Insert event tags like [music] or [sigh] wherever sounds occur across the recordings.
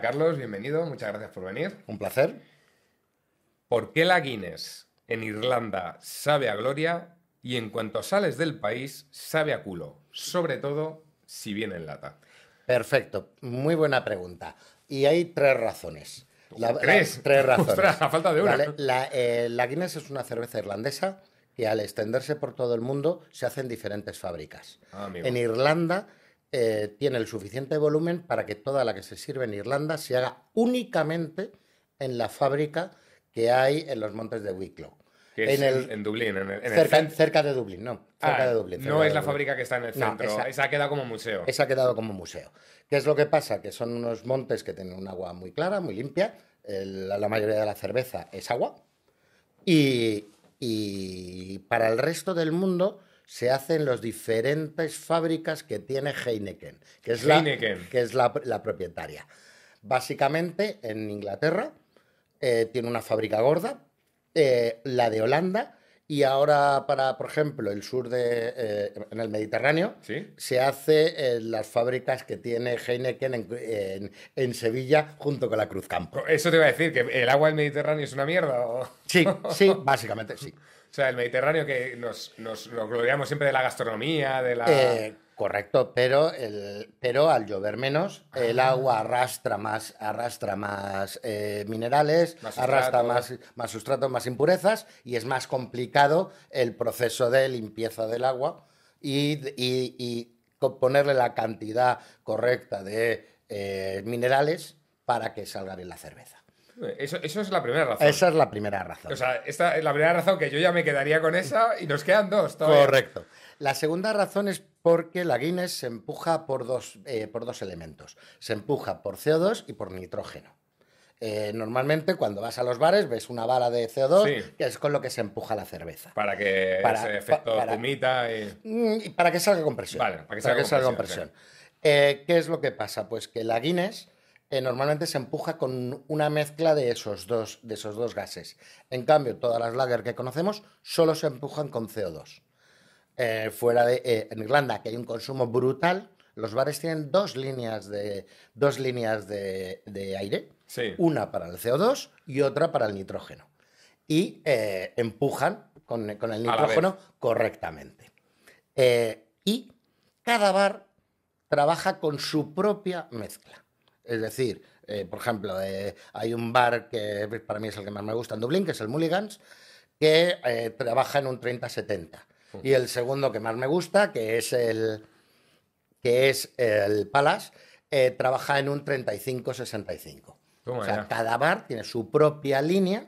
Carlos, bienvenido, muchas gracias por venir. Un placer. ¿Por qué la Guinness en Irlanda sabe a gloria y en cuanto sales del país sabe a culo? Sobre todo si viene en lata. Perfecto, muy buena pregunta. Y hay tres razones. ¿Tres? [laughs] tres razones. a falta de una. Eh, la, Guinness es una cerveza irlandesa que al extenderse por todo el mundo se hacen diferentes fábricas. Ah, en Irlanda eh, tiene el suficiente volumen para que toda la que se sirve en Irlanda se haga únicamente en la fábrica que hay en los montes de Wicklow. en, Dublín. En cerca, de Dublín, no. Ah, no es la fábrica que está en el centro. esa, ha quedado como museo. Esa ha quedado como museo. ¿Qué es lo que pasa? Que son unos montes que tienen un agua muy clara, muy limpia. la mayoría de la cerveza es agua. Y, y para el resto del mundo se hacen las diferentes fábricas que tiene Heineken, que es, La, que es la, propietaria. Básicamente, en Inglaterra eh, tiene una fábrica gorda, eh, la de Holanda, y ahora para, por ejemplo, el sur de, eh, en el Mediterráneo, se hace las fábricas que tiene Heineken en, Sevilla junto con la Cruz Campo. Eso te iba a decir, que el agua del Mediterráneo es una mierda. Sí, sí, [laughs] básicamente sí. O sea, el Mediterráneo que nos, nos, nos gloriamos siempre de la gastronomía, de la... Eh, correcto, pero, el, pero al llover menos, el ah. agua arrastra más, arrastra más eh, minerales, arrastra más, más sustratos, más impurezas, y es más complicado el proceso de limpieza del agua y, y, y ponerle la cantidad correcta de eh, minerales para que salga bien la cerveza. Eso, es la primera razón. Esa es la primera razón. O sea, esta es la primera razón que yo ya me quedaría con esa y nos quedan dos. Correcto. La segunda razón es porque la Guinness se empuja por dos, eh, por dos elementos. Se empuja por CO2 y por nitrógeno. Eh, normalmente cuando vas a los bares ves una bala de CO2 que es con lo que se empuja la cerveza. Para que ese efecto mm, y... Para que salga con presión. Vale, para que salga, con, presión, eh, ¿Qué es lo que pasa? Pues que la Guinness eh, normalmente se empuja con una mezcla de esos, dos, de esos dos gases. En cambio, todas las lager que conocemos solo se empujan con CO2. Eh, fuera de eh, en Irlanda, que hay un consumo brutal, los bares tienen dos líneas de, dos líneas de, aire, una para el CO2 y otra para el nitrógeno. Y empujan con, el nitrógeno correctamente. y cada bar trabaja con su propia mezcla. Es decir, eh, por ejemplo, eh, hay un bar que para mí es el que más me gusta en Dublín, que es el Mulligans, que eh, trabaja en un 30-70. Y el segundo que más me gusta, que es el, que es el Palace, trabaja en un 35-65. O sea, cada bar tiene su propia línea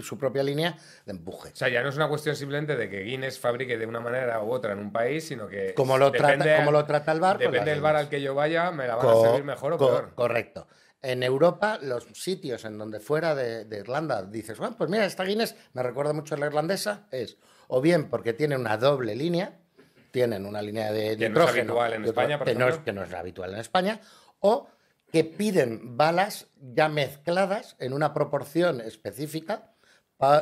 su propia línea de empuje. O sea, ya no es una cuestión simplemente de que Guinness fabrique de una manera u otra en un país, sino que. Como lo, trata, lo trata el bar. Depende del bar al que yo vaya, me la van a servir mejor o peor. Correcto. En Europa, los sitios en donde fuera de, Irlanda dices, bueno, pues mira, esta Guinness me recuerda mucho a la irlandesa, es o bien porque tiene una doble línea, tienen una línea de que No es habitual en España, que no es habitual en España, o que piden balas ya mezcladas en una proporción específica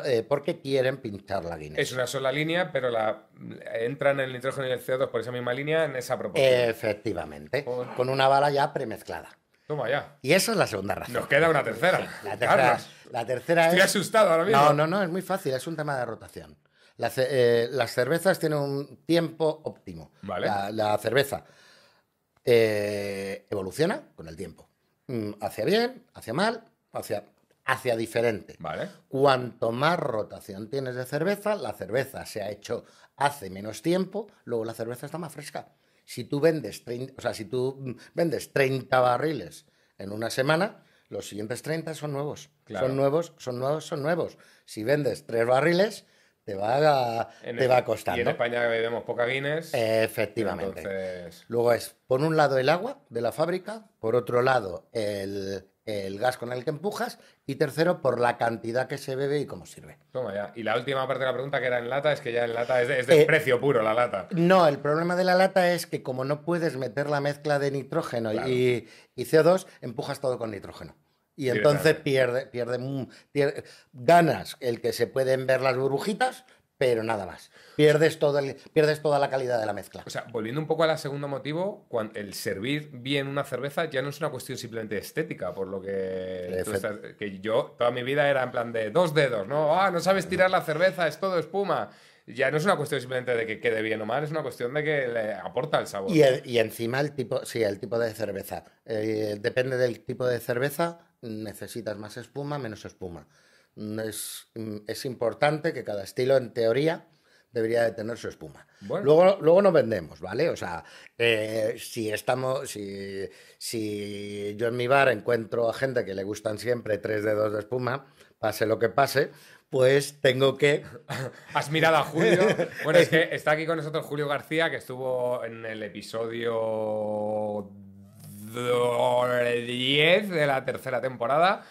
eh, porque quieren pinchar la línea. Es una sola línea, pero la, eh, entran el nitrógeno y el CO2 por esa misma línea en esa proporción. Efectivamente, con una bala ya premezclada. Toma ya. Y esa es la segunda razón. Nos queda una tercera. la tercera, la tercera Estoy asustado ahora mismo. No, no, no, es muy fácil, es un tema de rotación. Eh, las cervezas tienen un tiempo óptimo. La, cerveza evoluciona con el tiempo. Mm, hacia bien, hacia mal, hacia hacia diferente. Vale. Cuanto más rotación tienes de cerveza, la cerveza se ha hecho hace menos tiempo, luego la cerveza está más fresca. Si tú vendes, o sea, si tú vendes 30 barriles en una semana, los siguientes 30 son nuevos. Son nuevos, son nuevos, son nuevos. Si vendes 3 barriles, te va, a, te va a costar. Y en España bebemos poca Guinness. Efectivamente. Luego es, por un lado, el agua de la fábrica, por otro lado, el, el gas con el que empujas y tercero por la cantidad que se bebe y cómo sirve. Toma ya. Y la última parte de la pregunta que era en lata es que ya en lata es, de, eh, precio puro la lata. No, el problema de la lata es que como no puedes meter la mezcla de nitrógeno y, CO2, empujas todo con nitrógeno. Y entonces pierde, pierde, ganas el que se pueden ver las burbujitas, pero nada más. Pierdes, pierdes toda la calidad de la mezcla. O sea, volviendo un poco al segundo motivo, el servir bien una cerveza ya no es una cuestión simplemente estética, por lo que, que yo toda mi vida era en plan de dos dedos, ¿no? Ah, no sabes tirar la cerveza, es todo espuma. Ya no es una cuestión simplemente de que quede bien o mal, es una cuestión de que le aporta el sabor. Y, encima el tipo, sí, el tipo de cerveza. Eh, depende del tipo de cerveza, necesitas más espuma, menos espuma es, importante que cada estilo, en teoría, debería de tener su espuma. Luego, luego nos vendemos, ¿vale? O sea, eh, si estamos, si, si, yo en mi bar encuentro a gente que le gustan siempre tres dedos de espuma, pase lo que pase, pues tengo que... [laughs] Has mirado a Julio. [laughs] Bueno, es que está aquí con nosotros Julio García, que estuvo en el episodio 10 de la tercera temporada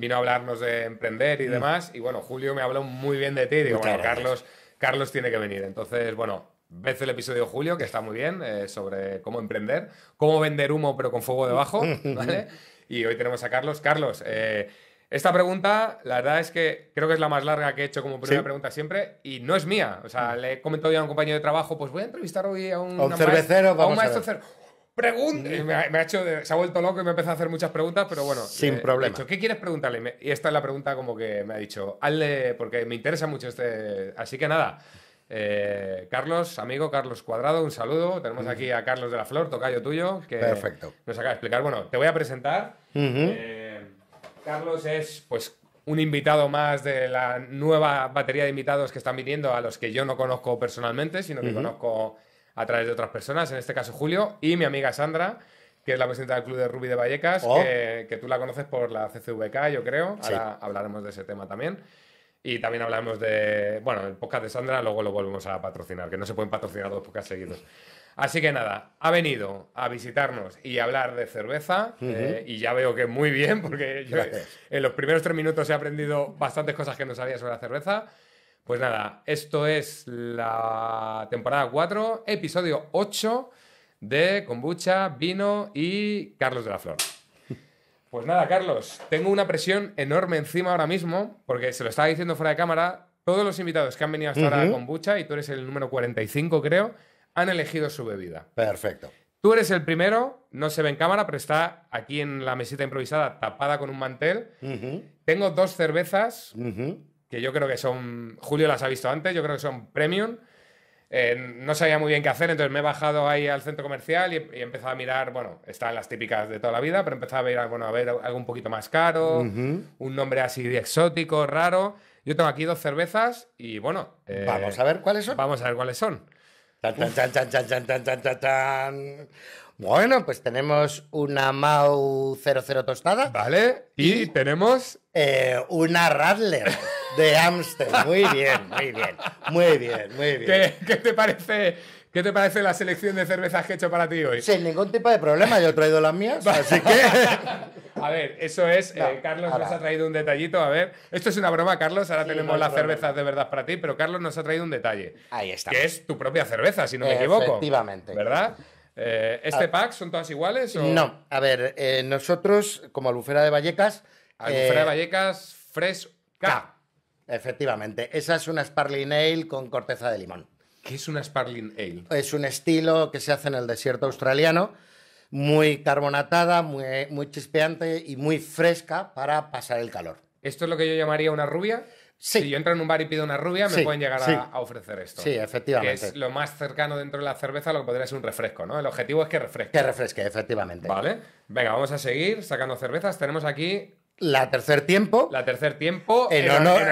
vino a hablarnos de emprender y mm. demás. Y bueno, Julio me habló muy bien de ti. digo, bueno, Carlos, Carlos tiene que venir. Entonces, bueno, ves el episodio Julio, que está muy bien, eh, sobre cómo emprender, cómo vender humo pero con fuego debajo, [laughs] ¿vale? Y hoy tenemos a Carlos. Carlos, eh, esta pregunta, la verdad es que creo que es la más larga que he hecho como primera pregunta siempre y no es mía. O sea, le he comentado ya a un compañero de trabajo, pues voy a entrevistar hoy a un, maestro, a cervecero. Eh, me, ha hecho, se ha vuelto loco y me ha empezado a hacer muchas preguntas, pero bueno. Sin eh, problema. He ¿Qué quieres preguntarle? Y esta es la pregunta como que me ha dicho, hazle, porque me interesa mucho este. Así que nada. Eh, Carlos, amigo Carlos Cuadrado, un saludo. Tenemos aquí a Carlos de la Flor, tocayo tuyo, que Perfecto. nos acaba de explicar. Bueno, te voy a presentar. Carlos es, pues, un invitado más de la nueva batería de invitados que están viniendo, a los que yo no conozco personalmente, sino que conozco a través de otras personas, en este caso Julio, y mi amiga Sandra, que es la presidenta del Club de Rugby de Vallecas, oh. que, tú la conoces por la CCVK, yo creo. Ahora hablaremos de ese tema también. Y también hablaremos de, bueno, el podcast de Sandra, luego lo volvemos a patrocinar, que no se pueden patrocinar dos podcasts seguidos. Así que nada, ha venido a visitarnos y hablar de cerveza eh, y ya veo que muy bien porque yo en los primeros tres minutos he aprendido bastantes cosas que no sabía sobre la cerveza. Pues nada, esto es la temporada 4, episodio 8 de kombucha, vino y Carlos de la Flor. Pues nada, Carlos, tengo una presión enorme encima ahora mismo, porque se lo estaba diciendo fuera de cámara, todos los invitados que han venido hasta ahora a kombucha, y tú eres el número 45 creo, han elegido su bebida. Perfecto. Tú eres el primero, no se ve en cámara, pero está aquí en la mesita improvisada tapada con un mantel. Tengo dos cervezas que yo creo que son, Julio las ha visto antes, yo creo que son premium. Eh, no sabía muy bien qué hacer, entonces me he bajado ahí al centro comercial y, he empezado a mirar, bueno, están las típicas de toda la vida, pero he a ver bueno, a ver algo un poquito más caro, un nombre así de exótico, raro. Yo tengo aquí dos cervezas y bueno. Eh, vamos a ver cuáles son. Vamos a ver cuáles son. Tan, tan, tan, bueno, pues tenemos una Mau 00 tostada. Vale, y tenemos eh, una Radler de Amsterdam. Muy bien, muy bien, muy bien, muy bien. ¿Qué, te parece? ¿Qué te parece la selección de cervezas que he hecho para ti hoy? Sin ningún tipo de problema, yo he traído las mías, así que... [laughs] A ver, eso es, eh, Carlos nos ha traído un detallito, a ver, esto es una broma, Carlos, ahora tenemos las cervezas de verdad para ti, pero Carlos nos ha traído un detalle. Ahí está. Que es tu propia cerveza, si no me equivoco. Efectivamente. ¿Verdad? Eh, ¿Este ah. pack son todas iguales? No, a ver, nosotros, como Albufera de Vallecas, Alfreda eh, Vallecas fresca. Efectivamente, esa es una Sparling Ale con corteza de limón. ¿Qué es una Sparling Ale? Es un estilo que se hace en el desierto australiano, muy carbonatada, muy, chispeante y muy fresca para pasar el calor. ¿Esto es lo que yo llamaría una rubia? Sí. Si yo entro en un bar y pido una rubia, me pueden llegar a, ofrecer esto. Sí, efectivamente. es lo más cercano dentro de la cerveza, lo que podría ser un refresco, ¿no? El objetivo es que refresque. Que refresque, efectivamente. Vale. Venga, vamos a seguir sacando cervezas. Tenemos aquí la tercer tiempo. La tercer tiempo. En honor,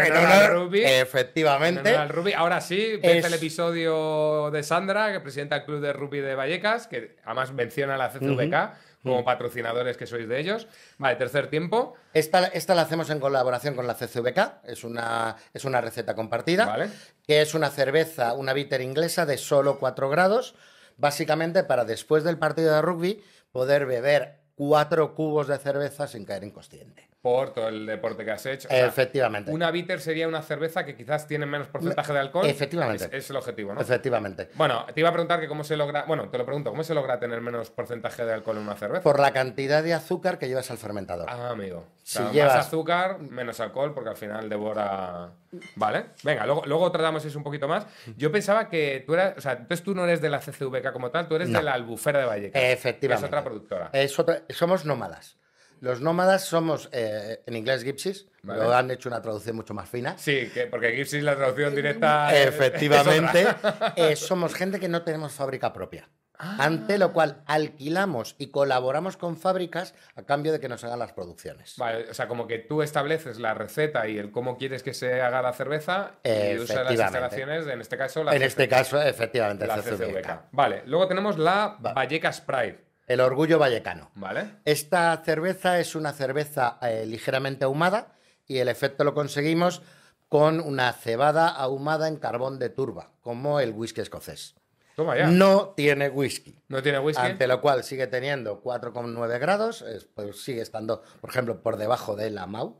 rugby. Efectivamente. Ahora sí, es... el episodio de Sandra, que presenta el Club de Rugby de Vallecas, que además menciona a la CCVK como patrocinadores que sois de ellos. Vale, tercer tiempo. Esta, esta la hacemos en colaboración con la CCVK. Es una, es una receta compartida. Vale. Que es una cerveza, una bitter inglesa de solo 4 grados. Básicamente para después del partido de rugby poder beber cuatro cubos de cerveza sin caer inconsciente por todo el deporte que has hecho. Efectivamente. Una bitter sería una cerveza que quizás tiene menos porcentaje de alcohol. Efectivamente. Es, el objetivo, ¿no? Efectivamente. Bueno, te iba a preguntar que cómo se logra, bueno, te lo pregunto, ¿cómo se logra tener menos porcentaje de alcohol en una cerveza? Por la cantidad de azúcar que llevas al fermentador. Ah, amigo. si más llevas... azúcar, menos alcohol, porque al final devora... Vale, venga, luego, luego tratamos eso un poquito más. Yo pensaba que tú eras, o sea, tú no eres de la CCVK como tal, tú eres de la Albufera de Vallecas. Efectivamente. es otra productora. Es otra... somos nómadas. Los nómadas somos, eh, en inglés, gipsies. Lo han hecho una traducción mucho más fina. Sí, que porque es la traducción directa. Efectivamente. [laughs] Eh, somos gente que no tenemos fábrica propia. Ah. Ante lo cual alquilamos y colaboramos con fábricas a cambio de que nos hagan las producciones. Vale, o sea, como que tú estableces la receta y el cómo quieres que se haga la cerveza y usas las instalaciones, en este caso la En este caso, efectivamente, la CCVK. Vale, luego tenemos la Valleca Vallecas Pride. El Orgullo Vallecano. Vale. Esta cerveza es una cerveza eh, ligeramente ahumada y el efecto lo conseguimos con una cebada ahumada en carbón de turba, como el whisky escocés. Toma ya. No tiene whisky. No tiene whisky. Ante lo cual sigue teniendo 4,9 grados, pues sigue estando, por ejemplo, por debajo de la MAU,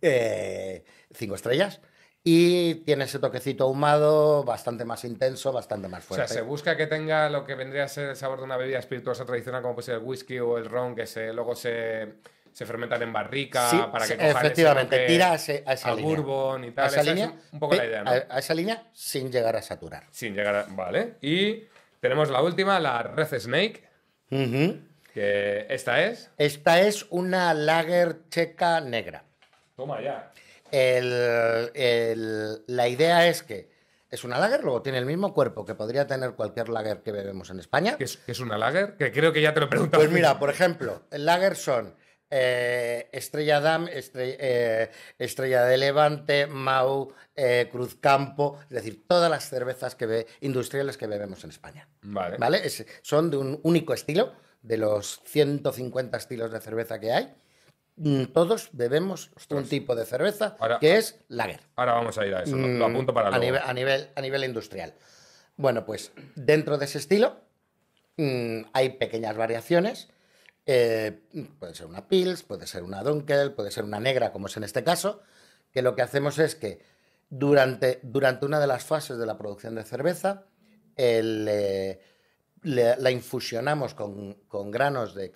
5 eh, estrellas y tiene ese toquecito ahumado bastante más intenso, bastante más fuerte. O sea, se busca que tenga lo que vendría a ser el sabor de una bebida espirituosa tradicional como puede ser el whisky o el ron, que se, luego se, fermentan en barrica para que efectivamente, tira a, ese, esa línea. bourbon y tal. A esa, línea, un poco la idea, ¿no? A, esa línea sin llegar a saturar. Sin llegar a... Vale. Y tenemos la última, la Red Snake. ¿Esta es? Esta es una lager checa negra. Toma ya la idea es que es una lager, luego tiene el mismo cuerpo que podría tener cualquier lager que bebemos en España. ¿Qué es, una lager? Que creo que ya te lo preguntado. Pues mira, por ejemplo, el lager son eh, Estrella Dam, eh, Estrella, de Levante, Mau, eh, Cruz Cruzcampo, es decir, todas las cervezas que industriales que bebemos en España. Vale. son de un único estilo, de los 150 estilos de cerveza que hay. Mm, todos debemos un tipo de cerveza que es lager. Ahora vamos a ir a eso, lo, mm, apunto para a Nivel, a, nivel, industrial. Bueno, pues dentro de ese estilo mm, hay pequeñas variaciones. Eh, puede ser una Pils, puede ser una Dunkel, puede ser una negra, como es en este caso, que lo que hacemos es que durante, durante una de las fases de la producción de cerveza, el, eh, la infusionamos con, granos de,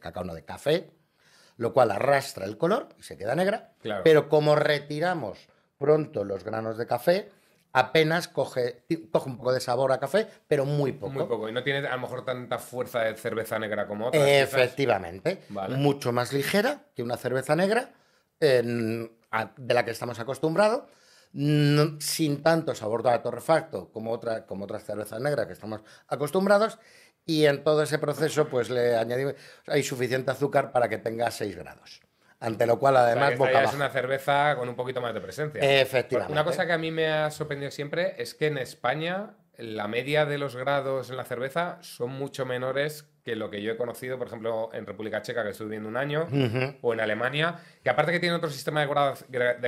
cacao, no de café, lo cual arrastra el color y se queda negra. Pero como retiramos pronto los granos de café, apenas coge, coge un poco de sabor a café, pero muy poco. Muy poco. Y no tiene a lo mejor tanta fuerza de cerveza negra como otras. Efectivamente. Mucho más ligera que una cerveza negra de la que estamos acostumbrados no, sin tanto sabor de torrefacto como, como otras cervezas negras que estamos acostumbrados. Y en todo ese proceso, pues le añadimos. Hay suficiente azúcar para que tenga 6 grados ante lo cual además es una cerveza con un poquito más de presencia. Efectivamente. Una cosa que a mí me ha sorprendido siempre es que en España la media de los grados en la cerveza son mucho menores que lo que yo he conocido, por ejemplo, en República Checa, que estuve viviendo un año, o en Alemania, que aparte que tiene otro sistema de,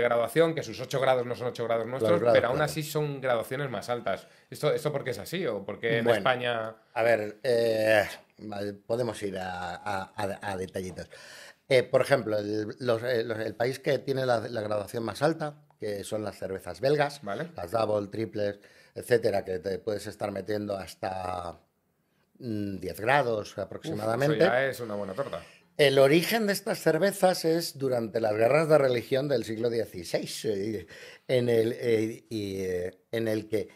graduación, que sus 8 grados no son 8 grados nuestros, pero aún así son graduaciones más altas. ¿Esto, esto por qué es así? ¿O por qué en España...? A ver, eh, podemos ir a, detallitos. Eh, por ejemplo, eh, el, país que tiene la, graduación más alta, que son las cervezas belgas, las double, triples, etcétera, que te puedes estar metiendo hasta 10 mm, grados aproximadamente. ya es una buena torta. El origen de estas cervezas es durante las guerras de religión del siglo XVI, eh, en el, eh, eh, en el que,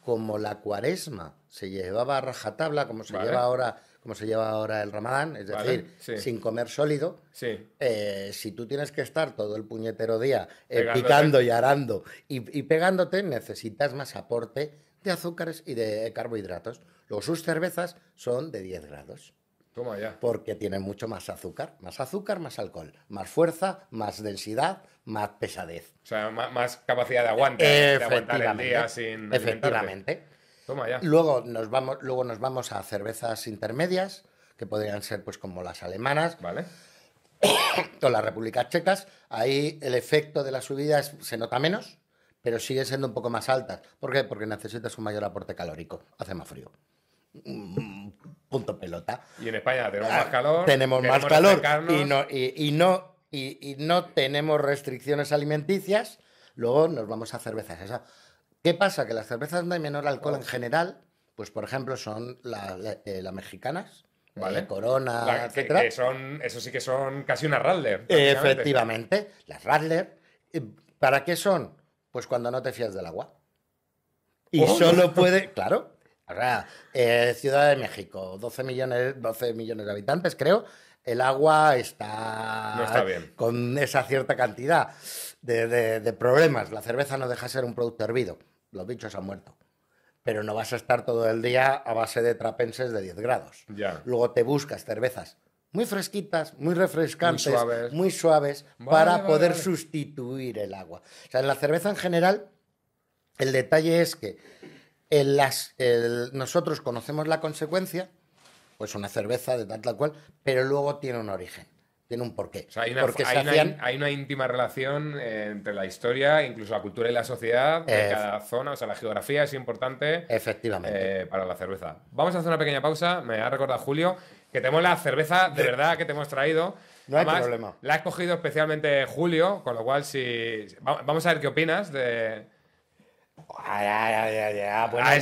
como la cuaresma se llevaba a rajatabla, como se, lleva, ahora, como se lleva ahora el ramadán, es decir, sin comer sólido, si tú tienes que estar todo el puñetero día picando y arando y pegándote, necesitas más aporte de azúcares y de carbohidratos. Luego sus cervezas son de 10 grados. Toma ya. Porque tienen mucho más azúcar. Más azúcar, más alcohol. Más fuerza, más densidad, más pesadez. O sea, más, capacidad de aguante. De aguantar el día sin. Efectivamente. Toma ya. Luego nos, vamos, luego nos vamos a cervezas intermedias, que podrían ser pues como las alemanas. Vale. [coughs] o las repúblicas checas. Ahí el efecto de la subida se nota menos, pero sigue siendo un poco más altas. ¿Por qué? Porque necesitas un mayor aporte calórico. Hace más frío. Mm, punto pelota. Y en España tenemos ah, más calor. Tenemos, más calor y no, y, no, y, no tenemos restricciones alimenticias. Luego nos vamos a cervezas. ¿Qué pasa? Que las cervezas de menor alcohol en general, pues por ejemplo son eh, las mexicanas. Eh, ¿Vale? corona, son, eso sí que son casi una Radler. Efectivamente, las Radler. Eh, ¿Para qué son? Pues cuando no te fías del agua. Y oh. solo puede, claro, o sea, eh, Ciudad de México, 12 millones, millones de habitantes, creo. El agua está, está bien. con esa cierta cantidad de, problemas. La cerveza no deja ser un producto hervido. Los bichos han muerto. Pero no vas a estar todo el día a base de trapenses de 10 grados. Ya. Luego te buscas cervezas muy fresquitas, muy refrescantes, muy suaves, para poder sustituir el agua. O sea, en la cerveza en general, el detalle es que las, nosotros conocemos la consecuencia, pues una cerveza de tal, tal cual, pero luego tiene un origen, tiene un porqué. hay, una, íntima relación eh, entre la historia, incluso la cultura y la sociedad de cada zona, o sea, la geografía es importante Efectivamente. Eh, para la cerveza. Vamos a hacer una pequeña pausa, me ha recordado Julio, que tenemos la cerveza de verdad que te hemos traído. No hay problema. La ha escogido especialmente Julio, con lo cual si vamos a ver qué opinas de, Ay, ay, ah, bueno, ah,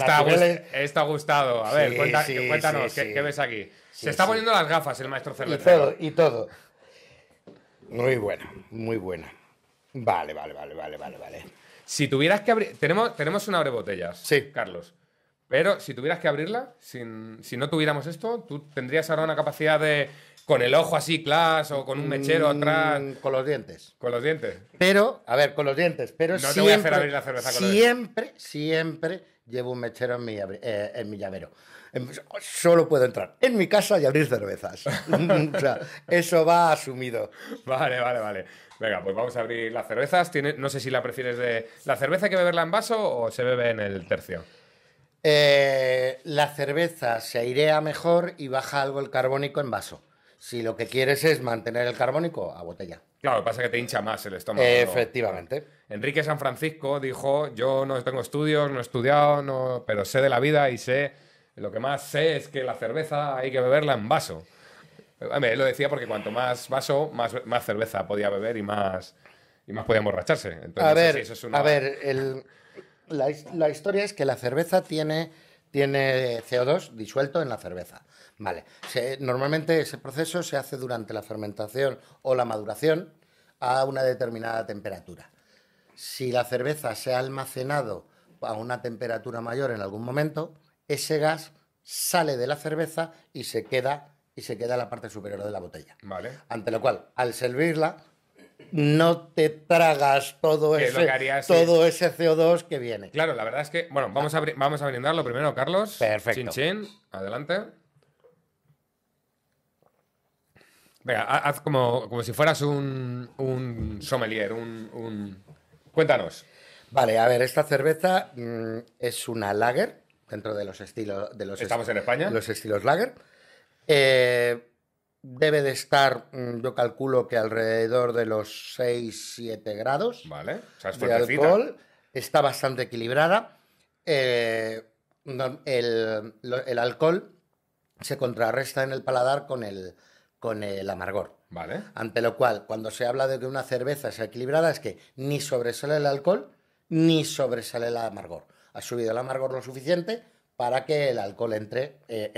está, gustado. A ver, cuéntanos, ¿qué, ves aquí? Se está poniendo las gafas el maestro Cerveza. Y todo, Muy buena, muy buena. Vale, vale, vale, vale, vale, Si tuvieras que abrir. Tenemos, tenemos una abre botellas. Sí. Carlos. Pero si tuvieras que abrirla, si no tuviéramos esto, tú tendrías ahora una capacidad de. con el ojo así, clas, o con un mechero mm, atrás. con los dientes. Con los dientes. Pero, a ver, con los dientes. Pero no siempre, te voy a hacer abrir la cerveza con Siempre, los siempre llevo un mechero en mi, eh, llavero. Em, solo puedo entrar en mi casa y abrir cervezas. [laughs] eso va asumido. Vale, vale, vale. Venga, pues vamos a abrir las cervezas. Tiene, no sé si la prefieres de. ¿La cerveza que beberla en vaso o se bebe en el tercio? Eh, la cerveza se airea mejor y baja algo el carbónico en vaso. Si lo que quieres es mantener el carbónico, a botella. Claro, pasa que te hincha más el estómago. Efectivamente. Enrique San Francisco dijo, yo no tengo estudios, no he estudiado, no, pero sé de la vida y sé, lo que más sé es que la cerveza hay que beberla en vaso. A él lo decía porque cuanto más vaso, más, más cerveza podía beber y más, y más podía emborracharse. a ver, eso a ver el, la, historia es que la cerveza tiene, CO2 disuelto en la cerveza. normalmente ese proceso se hace durante la fermentación o la maduración a una determinada temperatura. Si la cerveza se ha almacenado a una temperatura mayor en algún momento, ese gas sale de la cerveza y se queda y se queda en la parte superior de la botella. Ante lo cual, al servirla, no te tragas todo, ese, todo ese CO2 que viene. Claro, la verdad es que, bueno, vamos, a, vamos a brindarlo primero, Carlos. Perfecto. Chin, chin, adelante. Venga, haz como, como si fueras un, sommelier, un, Cuéntanos. Vale, a ver, esta cerveza mm, es una lager, dentro de los estilos... De los ¿Estamos en España? Los estilos lager. Eh, debe de estar, mm, yo calculo que alrededor de los 6-7 grados vale. alcohol. Está bastante equilibrada. Eh, el, alcohol se contrarresta en el paladar con el, amargor. Vale. Ante lo cual, cuando se habla de que una cerveza sea equilibrada, es que ni sobresale el alcohol ni sobresale el amargor. Ha subido el amargor lo suficiente para que el alcohol entre, eh,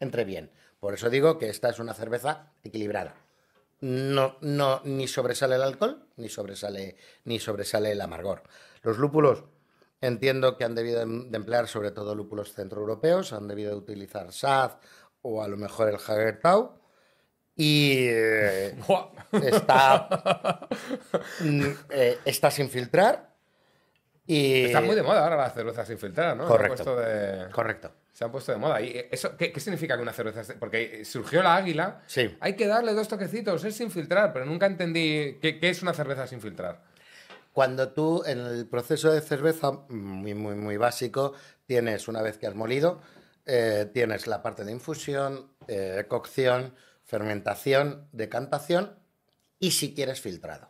entre bien. Por eso digo que esta es una cerveza equilibrada. No, no, ni sobresale el alcohol, ni sobresale, ni sobresale el amargor. Los lúpulos entiendo que han debido em, de emplear sobre todo lúpulos centroeuropeos, han debido de utilizar Saz o a lo mejor el Hagertau. Y eh, [laughs] [laughs] mm, eh, está sin filtrar, Está muy de moda ahora las cervezas sin filtrar, ¿no? Correcto. Correcto. Se han puesto de moda. ¿Y eso qué, significa que una cerveza.? Porque surgió la águila. Hay que darle dos toquecitos, es sin filtrar, pero nunca entendí qué, es una cerveza sin filtrar. Cuando tú, en el proceso de cerveza, muy, básico, tienes, una vez que has molido, eh, tienes la parte de infusión, eh, cocción, fermentación, decantación y si quieres filtrado.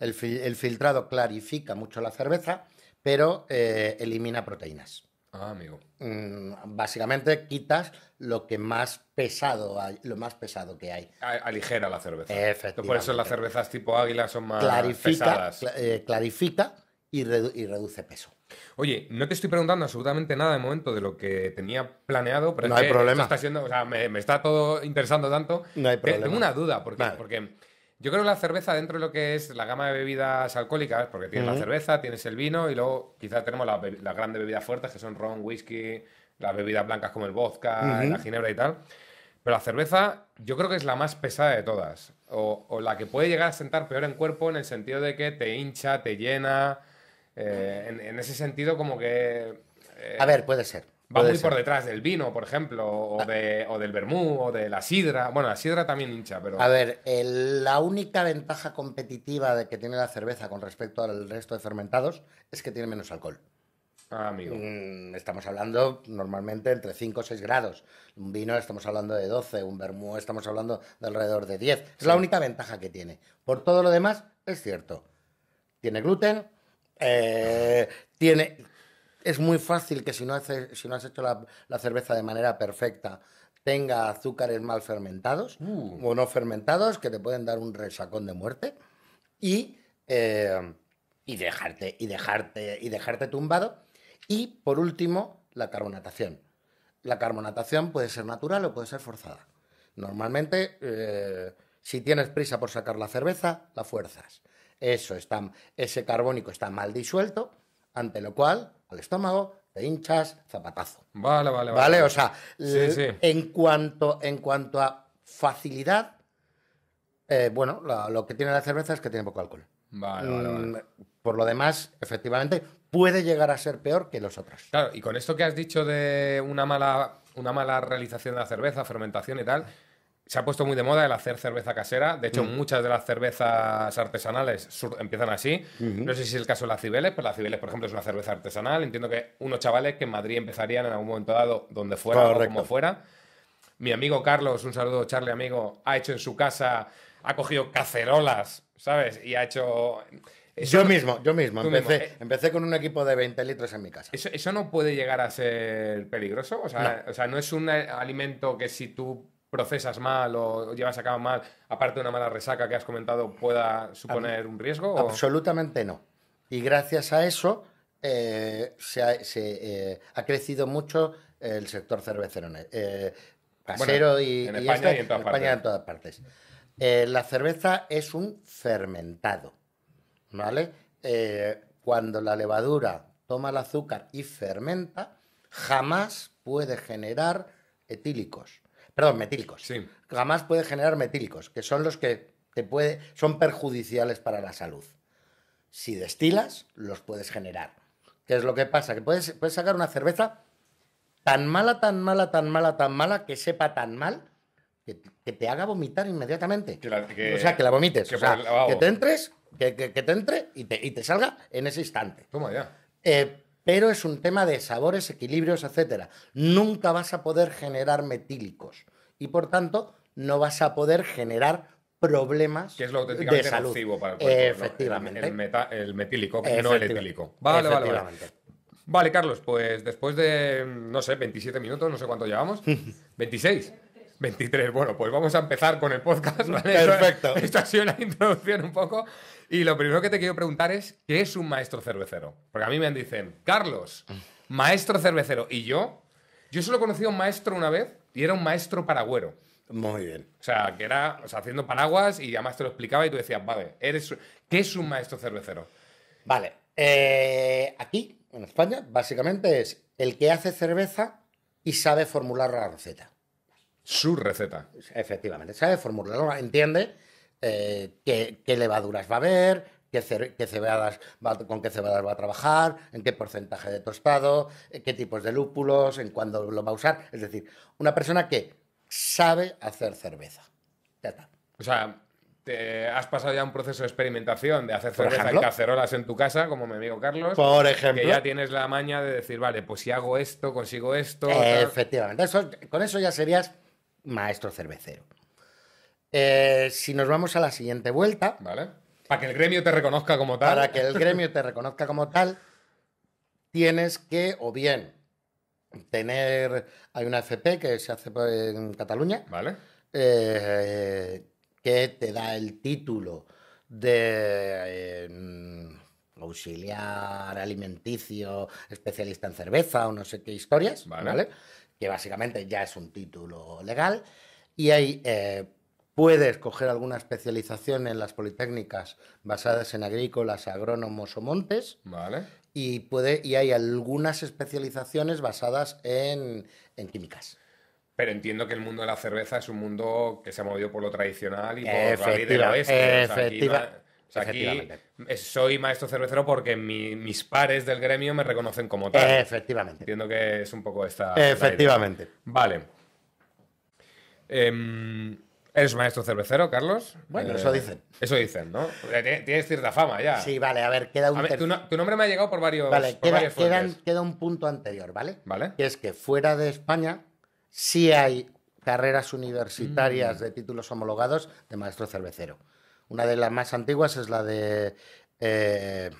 el filtrado clarifica mucho la cerveza pero eh, elimina proteínas. Ah, amigo. Mm, básicamente quitas lo que más pesado hay, lo más pesado que hay. aligera la cerveza. Efectivamente. Por eso las cervezas tipo águila son más pesadas. Eh, clarifica y, reduce peso. Oye, no te estoy preguntando absolutamente nada de momento de lo que tenía planeado, pero no hay problema. Está me, está todo interesando tanto. No hay problema. Tengo una duda, porque, qué? porque yo creo que la cerveza, dentro de lo que es la gama de bebidas alcohólicas, porque tienes la cerveza, tienes el vino y luego quizás tenemos las, grandes bebidas fuertes, que son ron, whisky, las bebidas blancas como el vodka, la ginebra y tal. Pero la cerveza, yo creo que es la más pesada de todas. O, la que puede llegar a sentar peor en cuerpo en el sentido de que te hincha, te llena. Eh, en, ese sentido, como que. Eh, a ver, puede ser. Va muy por detrás del vino, por ejemplo, ah. o, del vermú, o de la sidra. Bueno, la sidra también hincha, pero. A ver, la única ventaja competitiva de que tiene la cerveza con respecto al resto de fermentados es que tiene menos alcohol. Ah, amigo. Mm, estamos hablando normalmente entre 5 o 6 grados. Un vino estamos hablando de 12, un vermú estamos hablando de alrededor de 10. Es la única ventaja que tiene. Por todo lo demás, es cierto. Tiene gluten, eh, tiene es muy fácil que si no, has hecho la, cerveza de manera perfecta tenga azúcares mal fermentados uh. o no fermentados que te pueden dar un resacón de muerte eh, y, dejarte, y, dejarte, y dejarte tumbado. Y por último, la carbonatación. La carbonatación puede ser natural o puede ser forzada. Normalmente, eh, si tienes prisa por sacar la cerveza, la fuerzas. Eso ese carbónico está mal disuelto ante lo cual al estómago te hinchas zapatazo. Vale, vale, vale. Vale, o sea, En, cuanto, en cuanto a facilidad, eh, bueno, lo, que tiene la cerveza es que tiene poco alcohol. Vale, vale, vale. Mm, por lo demás, efectivamente, puede llegar a ser peor que los otros. Claro, y con esto que has dicho de una mala, una mala realización de la cerveza, fermentación y tal, se ha puesto muy de moda el hacer cerveza casera. De hecho, mm. muchas de las cervezas artesanales empiezan así. No sé si es el caso de la Cibeles, pero la Cibeles, por ejemplo, es una cerveza artesanal. Entiendo que unos chavales que en Madrid empezarían en algún momento dado, donde fuera como fuera. Mi amigo Carlos, un saludo, Charlie, amigo, ha hecho en su casa, ha cogido cacerolas, ¿sabes? Y ha hecho. yo mismo, yo mismo. Eh, empecé, con un equipo de 20 litros en mi casa. ¿Eso, no puede llegar a ser peligroso? O sea, no. o sea, no es un alimento que si tú procesas mal o llevas a cabo mal, aparte de una mala resaca que has comentado, pueda suponer un riesgo? Absolutamente no. Y gracias a eso eh, se, eh, ha, crecido mucho el sector cervecero. Eh, y, en España, y en, todas en todas partes. Eh, la cerveza es un fermentado, ¿vale? cuando la levadura toma el azúcar y fermenta, jamás puede generar etílicos perdón, metílicos. Sí. Jamás puede generar metílicos, que son los que te puede, son perjudiciales para la salud. Si destilas, los puedes generar. ¿Qué es lo que pasa? Que puedes, sacar una cerveza tan mala, tan mala, tan mala, tan mala, que sepa tan mal, que, te haga vomitar inmediatamente. o sea, que la vomites. que, te entres, que, te entre y te, y te salga en ese instante. Toma ya. Eh, pero es un tema de sabores, equilibrios, etc. Nunca vas a poder generar metílicos y por tanto no vas a poder generar problemas que es lo de salud. para el Efectivamente. El, metílico, el, metílico, no el etílico. Vale, vale, vale. Carlos, pues después de, no sé, 27 minutos, no sé cuánto llevamos. 26. [laughs] 23. Bueno, pues vamos a empezar con el podcast. ¿vale? [laughs] Perfecto. ha sido una introducción un poco. Y lo primero que te quiero preguntar es, ¿qué es un maestro cervecero? Porque a mí me dicen, Carlos, maestro cervecero. Y yo, yo solo conocí a un maestro una vez y era un maestro paragüero. Muy bien. O sea, que era haciendo paraguas y además te lo explicaba y tú decías, vale, eres, ¿qué es un maestro cervecero? Vale, eh, aquí, en España, básicamente es el que hace cerveza y sabe formular la receta. Su receta. Efectivamente, sabe formularla, entiende eh, qué, levaduras va a haber, qué, con qué cebadas va a trabajar, en qué porcentaje de tostado, eh, qué tipos de lúpulos, en cuándo lo va a usar. Es decir, una persona que sabe hacer cerveza. Ya está. O sea, te has pasado ya un proceso de experimentación, de hacer cerveza en cacerolas en tu casa, como mi amigo Carlos. Por ejemplo. Que ya tienes la maña de decir, vale, pues si hago esto, consigo esto. Efectivamente. con eso ya serías maestro cervecero. Eh, si nos vamos a la siguiente vuelta. Para que el gremio te reconozca como tal. Para que el [laughs] gremio te reconozca como tal, tienes que, o bien, tener. Hay una FP que se hace en Cataluña. Eh, que te da el título de. Eh, mm, auxiliar alimenticio, especialista en cerveza o no sé qué historias, Que básicamente ya es un título legal. Y hay puedes coger alguna especialización en las politécnicas basadas en agrícolas, agrónomos o montes. Vale. Y, puede, y hay algunas especializaciones basadas en, químicas. Pero entiendo que el mundo de la cerveza es un mundo que se ha movido por lo tradicional y por la ley del oeste. Efectiva, soy maestro cervecero porque mis pares del gremio me reconocen como tal. Efectivamente. Entiendo que es un poco esta. Efectivamente. Vale. Em, ¿Eres maestro cervecero, Carlos? Bueno, eh, eso dicen. Eso dicen, ¿no? Eh, tienes cierta fama ya. Sí, vale, a ver, queda un... tu, nombre me ha llegado por varios... Vale, queda, un punto anterior, ¿vale? Vale. Que es que fuera de España sí hay carreras universitarias mm. de títulos homologados de maestro cervecero. Una de las más antiguas es la de eh,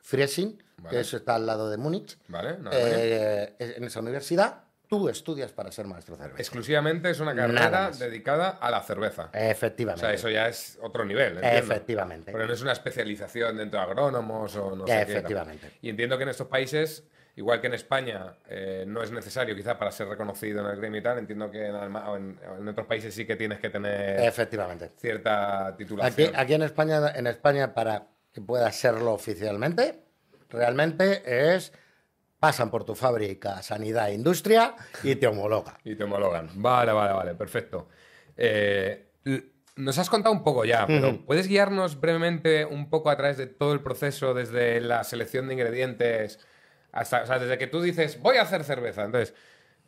Friesing, que eso está al lado de Múnich, vale, eh, en esa universidad tú estudias para ser maestro cerveza. Exclusivamente es una carrera dedicada a la cerveza. Efectivamente. O sea, eso ya es otro nivel. Efectivamente. Pero no es una especialización dentro de agrónomos o no sé Efectivamente. y entiendo que en estos países, igual que en España, eh, no es necesario quizá para ser reconocido en el gremio y tal, entiendo que en, otros países sí que tienes que tener Efectivamente. cierta titulación. Aquí, en, España, en España, para que puedas serlo oficialmente, realmente es pasan por tu fábrica Sanidad e Industria y te homologan. [laughs] y te homologan. Vale, vale, vale, perfecto. Eh, nos has contado un poco ya, pero ¿puedes guiarnos brevemente un poco a través de todo el proceso, desde la selección de ingredientes hasta, o sea, desde que tú dices, voy a hacer cerveza? Entonces,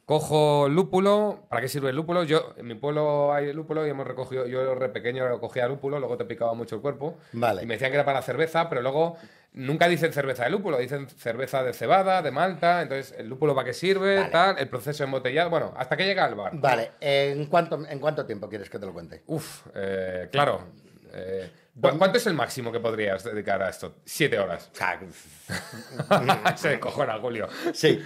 Cojo lúpulo. ¿Para qué sirve el lúpulo? Yo, en mi pueblo hay lúpulo y hemos recogido. Yo re pequeño recogía lúpulo, luego te picaba mucho el cuerpo. Vale. Y me decían que era para cerveza, pero luego nunca dicen cerveza de lúpulo, dicen cerveza de cebada, de malta. Entonces, ¿el lúpulo para qué sirve? Tal, el proceso embotellado. Bueno, hasta que llega al bar. Vale. ¿En cuánto, en cuánto tiempo quieres que te lo cuente? Uf, eh, claro. Eh, ¿Cuánto es el máximo que podrías dedicar a esto? Siete horas. [laughs] Se cojona, Julio. Sí.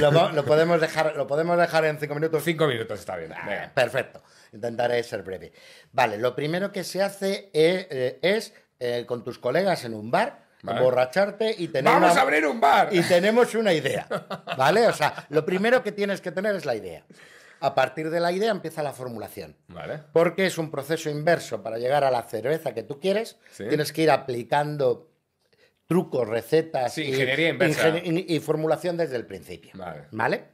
lo, podemos dejar, lo podemos dejar en cinco minutos. Cinco minutos está bien. Ah, perfecto. Intentaré ser breve. Vale, lo primero que se hace eh, eh, es, eh, con tus colegas en un bar, borracharte emborracharte y tenemos... vamos a abrir un bar y tenemos una idea [laughs] vale o sea lo primero que tienes que tener es la idea a partir de la idea empieza la formulación. Porque es un proceso inverso. Para llegar a la cerveza que tú quieres, tienes que ir aplicando trucos, recetas y, y, formulación desde el principio. Vale.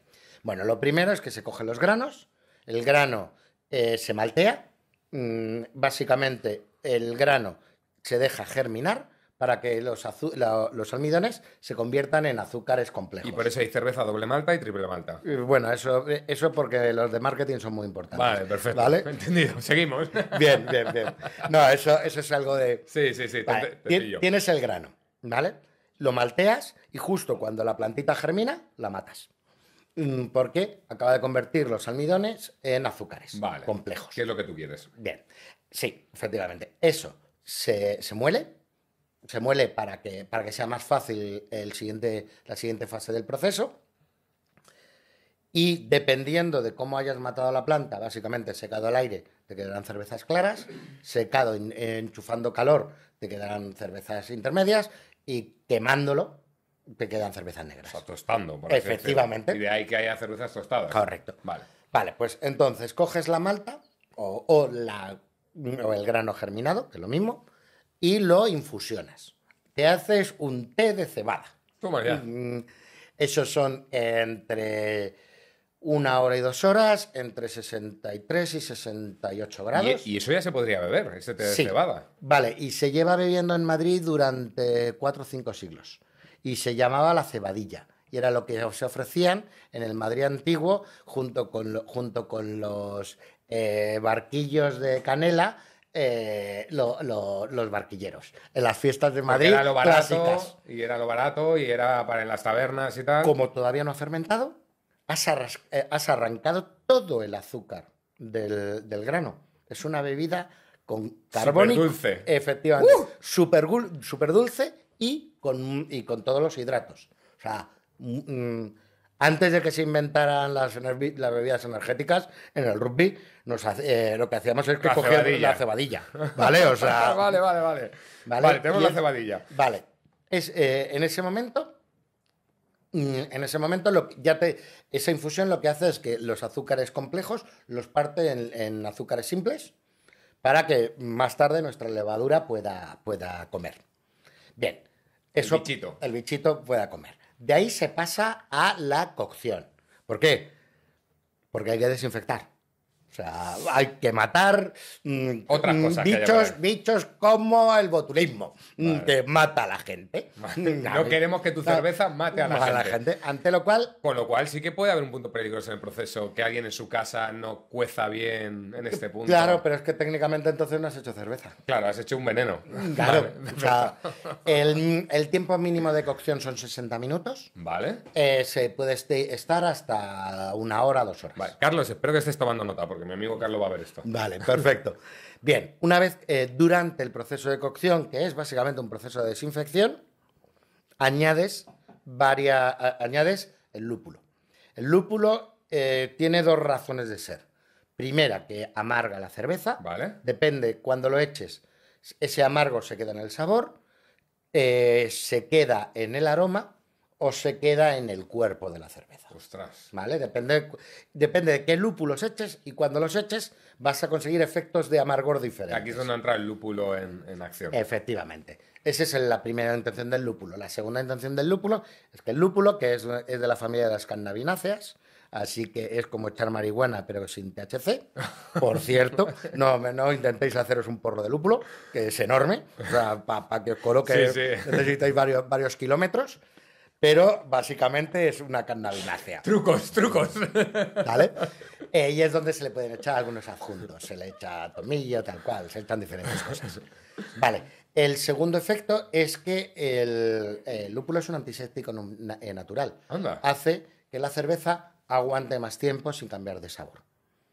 Bueno, lo primero es que se cogen los granos, el grano eh, se maltea, mm, básicamente el grano se deja germinar, para que los, los almidones se conviertan en azúcares complejos. Y por eso hay cerveza doble malta y triple malta. bueno, eso, eso porque los de marketing son muy importantes. Vale, perfecto. [laughs] Entendido, seguimos. [laughs] Bien, bien, bien. No, eso, eso es algo de... Sí, sí, sí. Tienes el grano, ¿vale? Lo malteas y justo cuando la plantita germina, la matas mm, porque acaba de convertir los almidones en azúcares complejos. ¿Qué es lo que tú quieres? Bien, sí, efectivamente. Eso se, se muele, se muele para que, para que sea más fácil el siguiente, la siguiente fase del proceso. Y dependiendo de cómo hayas matado la planta, básicamente secado al aire, te quedarán cervezas claras, secado enchufando calor, te quedarán cervezas intermedias y quemándolo, te quedan cervezas negras. O tostando, por Efectivamente. Y de ahí que haya cervezas tostadas. Correcto. Vale. Vale, pues entonces coges la malta o, o el grano germinado, que es lo mismo, y lo infusionas. Te haces un té de cebada. Toma ya. Mm, esos son entre una hora y dos horas, entre 63 y 68 grados. Y, y eso ya se podría beber, ese té de cebada. Vale, y se lleva bebiendo en Madrid durante cuatro o cinco siglos. Y se llamaba la cebadilla y era lo que se ofrecían en el Madrid antiguo junto con, junto con los eh, barquillos de canela eh, los barquilleros. En las fiestas de Madrid. era lo barato, y era lo barato, y era para en las tabernas y tal. Como todavía no ha fermentado, has, eh, arrancado todo el azúcar del, grano. Es una bebida con carbón Super dulce. Efectivamente. ¡Uh! Super, dulce y con, y con todos los hidratos. O sea, mm, mm, antes de que se inventaran las, bebidas energéticas en el rugby, eh, lo que hacíamos es que cogíamos la cebadilla. ¿Vale? O sea, [laughs] vale, vale, vale, vale. tenemos la cebadilla. Vale. Eh, en ese momento, mm, en ese momento esa infusión lo que hace es que los azúcares complejos los parte en, azúcares simples para que más tarde nuestra levadura pueda, pueda comer. Bien. Eso, el bichito. El bichito pueda comer. De ahí se pasa a la cocción. ¿Por qué? Porque hay que desinfectar. O sea, hay que matar mm, Otras mm, cosas bichos, bichos como el botulismo, mm, que mata a la gente. [laughs] No, queremos que tu cerveza mate a la, gente. Ante lo cual. Con lo cual sí que puede haber un punto peligroso en el proceso, que alguien en su casa no cueza bien en este punto. Claro, pero es que técnicamente entonces no has hecho cerveza. Claro, has hecho un veneno. [laughs] Claro. el, tiempo mínimo de cocción son 60 minutos. Vale. Eh, se puede este, estar hasta una hora, dos horas. Carlos, espero que estés tomando nota, porque mi amigo Carlos va a ver esto. Vale, perfecto. [laughs] Bien, una vez eh, durante el proceso de cocción, que es básicamente un proceso de desinfección, añades, añades el lúpulo. El lúpulo eh, tiene dos razones de ser. Primera, que amarga la cerveza. Vale. Depende cuando lo eches. Ese amargo se queda en el sabor, eh, se queda en el aroma o se queda en el cuerpo de la cerveza. Ostras. ¿Vale? Depende, depende de qué lúpulos eches y cuando los eches vas a conseguir efectos de amargor diferentes. Aquí es donde entra el lúpulo en, acción. Efectivamente. Esa es la primera intención del lúpulo. La segunda intención del lúpulo es que el lúpulo, que es, de la familia de las cannabináceas, Así que es como echar marihuana, pero sin THC. Por cierto, [laughs] no, no intentéis haceros un porro de lúpulo, que es enorme. para que os coloque necesitáis varios, varios kilómetros pero básicamente es una carnabinacea. ¡Trucos, Trucos, trucos. [laughs] ¿Vale? y es donde se le pueden echar algunos adjuntos. Se le echa tomillo, tal cual, se echan diferentes cosas. Vale. El segundo efecto es que el, lúpulo es un antiséptico eh, natural. Anda. Hace que la cerveza aguante más tiempo sin cambiar de sabor.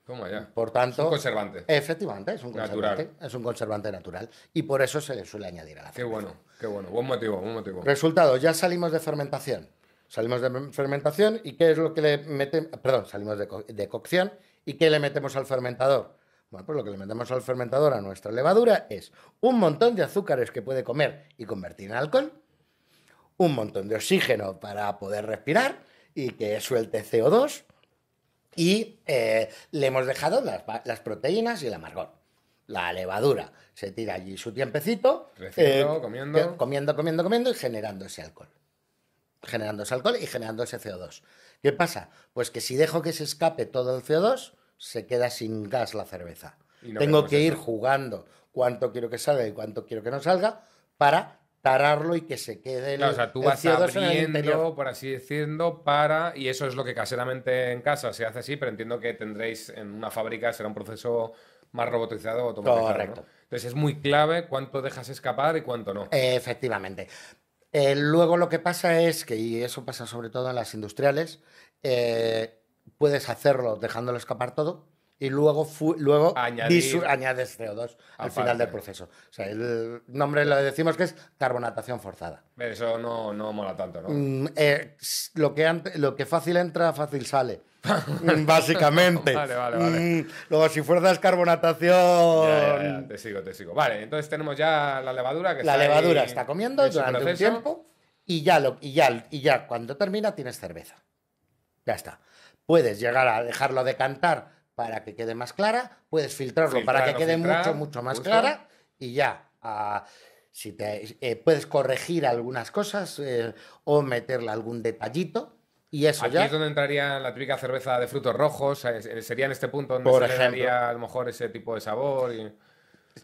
¡Cómo ya. Por tanto, es un conservante. Efectivamente, es un conservante. Es un conservante natural. Y por eso se le suele añadir a la cerveza. Qué bueno. Qué bueno, buen motivo, buen motivo. Resultado, ya salimos de fermentación. Salimos de fermentación y qué es lo que le metemos, perdón, salimos de, cocción y qué le metemos al fermentador. Bueno, pues lo que le metemos al fermentador a nuestra levadura es un montón de azúcares que puede comer y convertir en alcohol, un montón de oxígeno para poder respirar y que suelte CO2 y eh, le hemos dejado las, las proteínas y el amargor la levadura. Se tira allí su tiempecito. Eh, comiendo. Eh, comiendo, comiendo, comiendo y generando ese alcohol. Generando ese alcohol y generando ese CO2. ¿Qué pasa? Pues que si dejo que se escape todo el CO2, se queda sin gas la cerveza. Tengo que ir jugando cuánto quiero que salga y cuánto quiero que no salga para tararlo y que se quede el, o sea, tú vas abriendo, por así decirlo, para y eso es lo que caseramente en casa se hace así, pero entiendo que tendréis en una fábrica será un proceso más robotizado o automatizado. Correcto. Entonces es muy clave cuánto dejas escapar y cuánto no. Efectivamente. Eh, luego lo que pasa es que, y eso pasa sobre todo en las industriales, eh, puedes hacerlo dejándolo escapar todo y luego, luego añades CO2 al final del proceso. O sea, el nombre lo decimos que es carbonatación forzada. Eso no, no mola tanto, ¿no? Mm, eh, lo, que lo que fácil entra, fácil sale. [laughs] básicamente. vale, luego, mm, si fuerzas carbonatación Te sigo, te sigo. Vale, entonces tenemos ya la levadura que La levadura está comiendo durante un tiempo y ya, y, ya, y ya cuando termina tienes cerveza. Ya está. Puedes llegar a dejarlo decantar para que quede más clara, puedes filtrarlo para que quede mucho, mucho más clara y ya. si te, eh, puedes corregir algunas cosas eh, o meterle algún detallito y eso Aquí es donde entraría la típica cerveza de frutos rojos. Sería en este punto donde a lo mejor ese tipo de sabor. Y...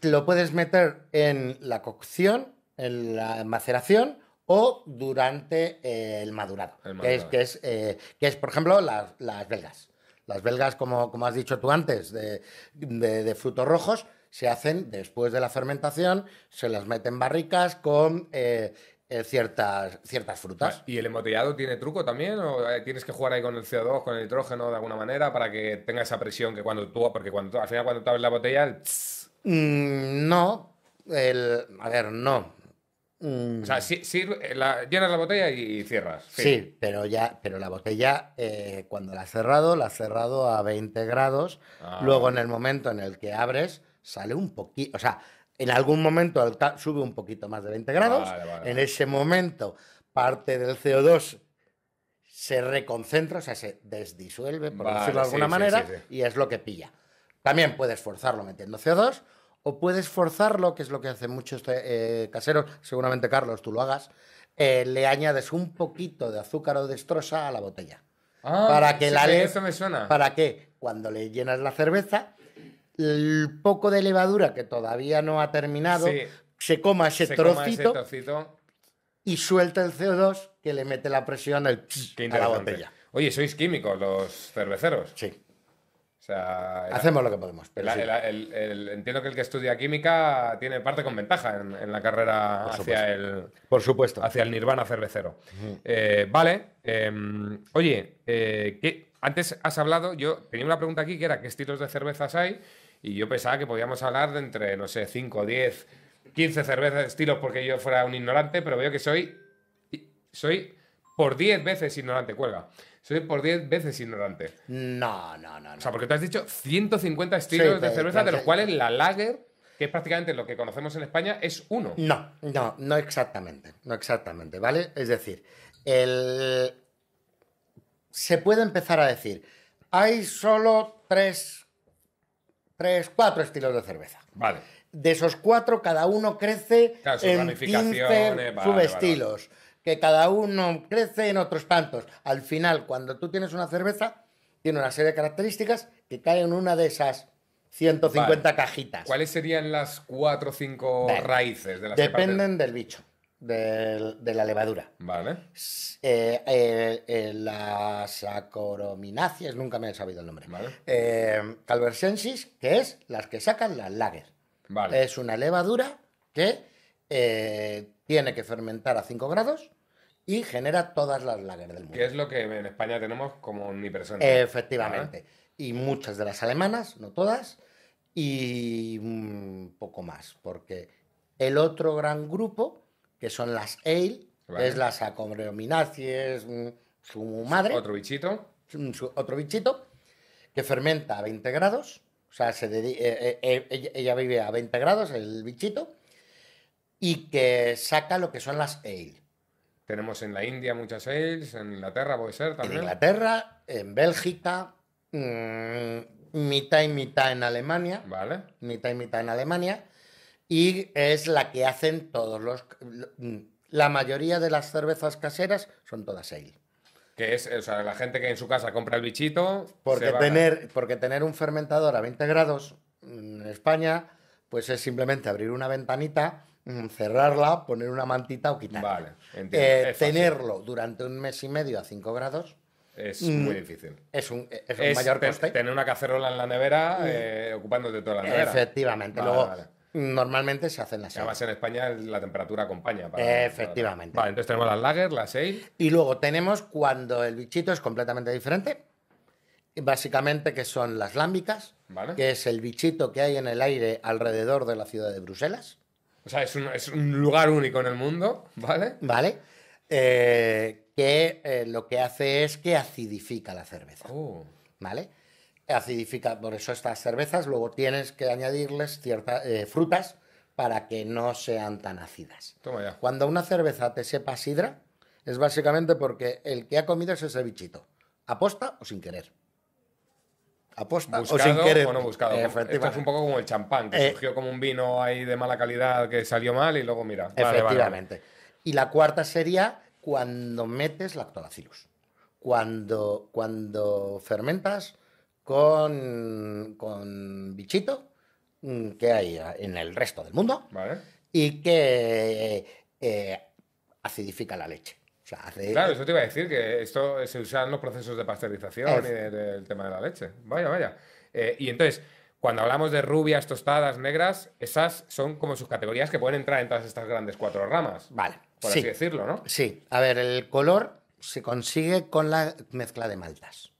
Lo puedes meter en la cocción, en la maceración o durante el, madurado, que es, eh, que es, por ejemplo, las, belgas. Las belgas, como, como has dicho tú antes, de, frutos rojos, se hacen después de la fermentación, se las meten barricas con eh, eh, ciertas, ciertas frutas. ¿Y el embotellado tiene truco también? ¿O eh, tienes que jugar ahí con el CO2, con el nitrógeno de alguna manera para que tenga esa presión que cuando tú, porque cuando al final cuando tú abres la botella... Mm, no, el, a ver, no. Mm. O sea, llenas la botella y, cierras. Sí. pero, ya, pero la botella, eh, cuando la has cerrado, la has cerrado a 20 grados. Ah. Luego, en el momento en el que abres, sale un poquito. O sea, en algún momento sube un poquito más de 20 grados. en ese momento parte del CO2 se reconcentra, o sea, se desdisuelve, por decirlo de alguna manera, y es lo que pilla. También puedes forzarlo metiendo CO2 o puedes forzarlo, que es lo que hacen muchos este, eh, caseros, seguramente Carlos tú lo hagas, eh, le añades un poquito de azúcar o de a la botella. Ah, para eso me suena. Para que cuando le llenas la cerveza el poco de levadura que todavía no ha terminado se coma ese se y suelta el CO2 que le mete la presión al, a la botella. Oye, sois químicos los cerveceros. Sí. Hacemos lo que podemos. entiendo que el que estudia química tiene parte con ventaja en, la carrera hacia el. Por supuesto. Hacia el nirvana cervecero. Eh, vale. Em, oye, eh, antes has hablado, yo tenía una pregunta aquí que era: ¿qué estilos de cervezas hay? Y yo pensaba que podíamos hablar de entre, no sé, 5, 10, 15 cervezas de estilos porque yo fuera un ignorante, pero veo que soy. Soy por 10 veces ignorante, cuelga. Soy por 10 veces ignorante. No, no, no, O sea, porque tú has dicho 150 estilos de cerveza, de los cuales la lager que es prácticamente lo que conocemos en España, es uno. No, no, no exactamente, no exactamente, ¿vale? Es decir, el... se puede empezar a decir, hay solo tres tres, cuatro estilos de cerveza. Vale. De esos cuatro, cada uno crece en subestilos. Que cada uno crece en otros tantos. Al final, cuando tú tienes una cerveza, tiene una serie de características que caen en una de esas 150 cajitas. ¿Cuáles serían las cuatro o cinco raíces de Dependen del bicho de, la levadura. Vale. Eh, eh, eh, las acorominacies nunca me he sabido el nombre. Vale. calversensis, que es las que sacan las lager. Vale. Es una levadura que tiene que fermentar a 5 grados y genera todas las lager del mundo. Que es lo que en España tenemos como persona Efectivamente. Y muchas de las alemanas, no todas, y mm, poco más, porque el otro gran grupo que son las ale, es las mm, su madre. Otro bichito. otro bichito, que fermenta a 20 grados. O sea, se eh, eh, eh, ella vive a 20 grados, el bichito, y que saca lo que son las ale. Tenemos en la India muchas ales, en Inglaterra puede ser también. En Inglaterra, en Bélgica, mm, mitad y mitad en Alemania. Vale. Mitad y mitad en Alemania y es la que hacen todos los... Mm, la mayoría de las cervezas caseras son todas ale. Que es, o sea, la gente que en su casa compra el bichito... Porque, tener, porque tener un fermentador a 20 grados mm, en España, pues es simplemente abrir una ventanita mm, cerrarla, poner una mantita o quitarla. Vale, eh, tenerlo durante un mes y medio a 5 grados. Es muy difícil. Es un, e, es mayor coste. Tener una cacerola en la nevera eh, ocupándote toda la nevera. Efectivamente. Luego, Normalmente se hacen las seis. Además, en España la temperatura acompaña. Efectivamente. Vale, entonces tenemos las lager, las seis. Y luego tenemos cuando el bichito es completamente diferente. Básicamente, que son las lámbicas, que es el bichito que hay en el aire alrededor de la ciudad de Bruselas. O sea, es un, lugar único en el mundo, ¿vale? Vale. Eh, que eh, lo que hace es que acidifica la cerveza. Oh. ¿Vale? acidifica por eso estas cervezas, luego tienes que añadirles ciertas eh, frutas para que no sean tan ácidas. Toma ya. Cuando una cerveza te sepa sidra, es básicamente porque el que ha comido es ese bichito, aposta o sin querer. Aposta buscado, o sin querer. buscado. Esto es un poco como el champán, que eh, surgió como un vino ahí de mala calidad que salió mal y luego mira. efectivamente. Y la cuarta sería cuando metes lactobacillus. Cuando, cuando fermentas, con, bichito mm, que hay en el resto del mundo y que eh, acidifica la leche. Claro, eso te iba a decir, que esto se usa en los procesos de pasteurización y del tema de la leche. Vaya, vaya. Eh, y entonces, cuando hablamos de rubias, tostadas, negras, esas son como sus categorías que pueden entrar en todas estas grandes cuatro ramas. Vale. Por así decirlo, ¿no? Sí. A ver, el color se consigue con la mezcla de maltas.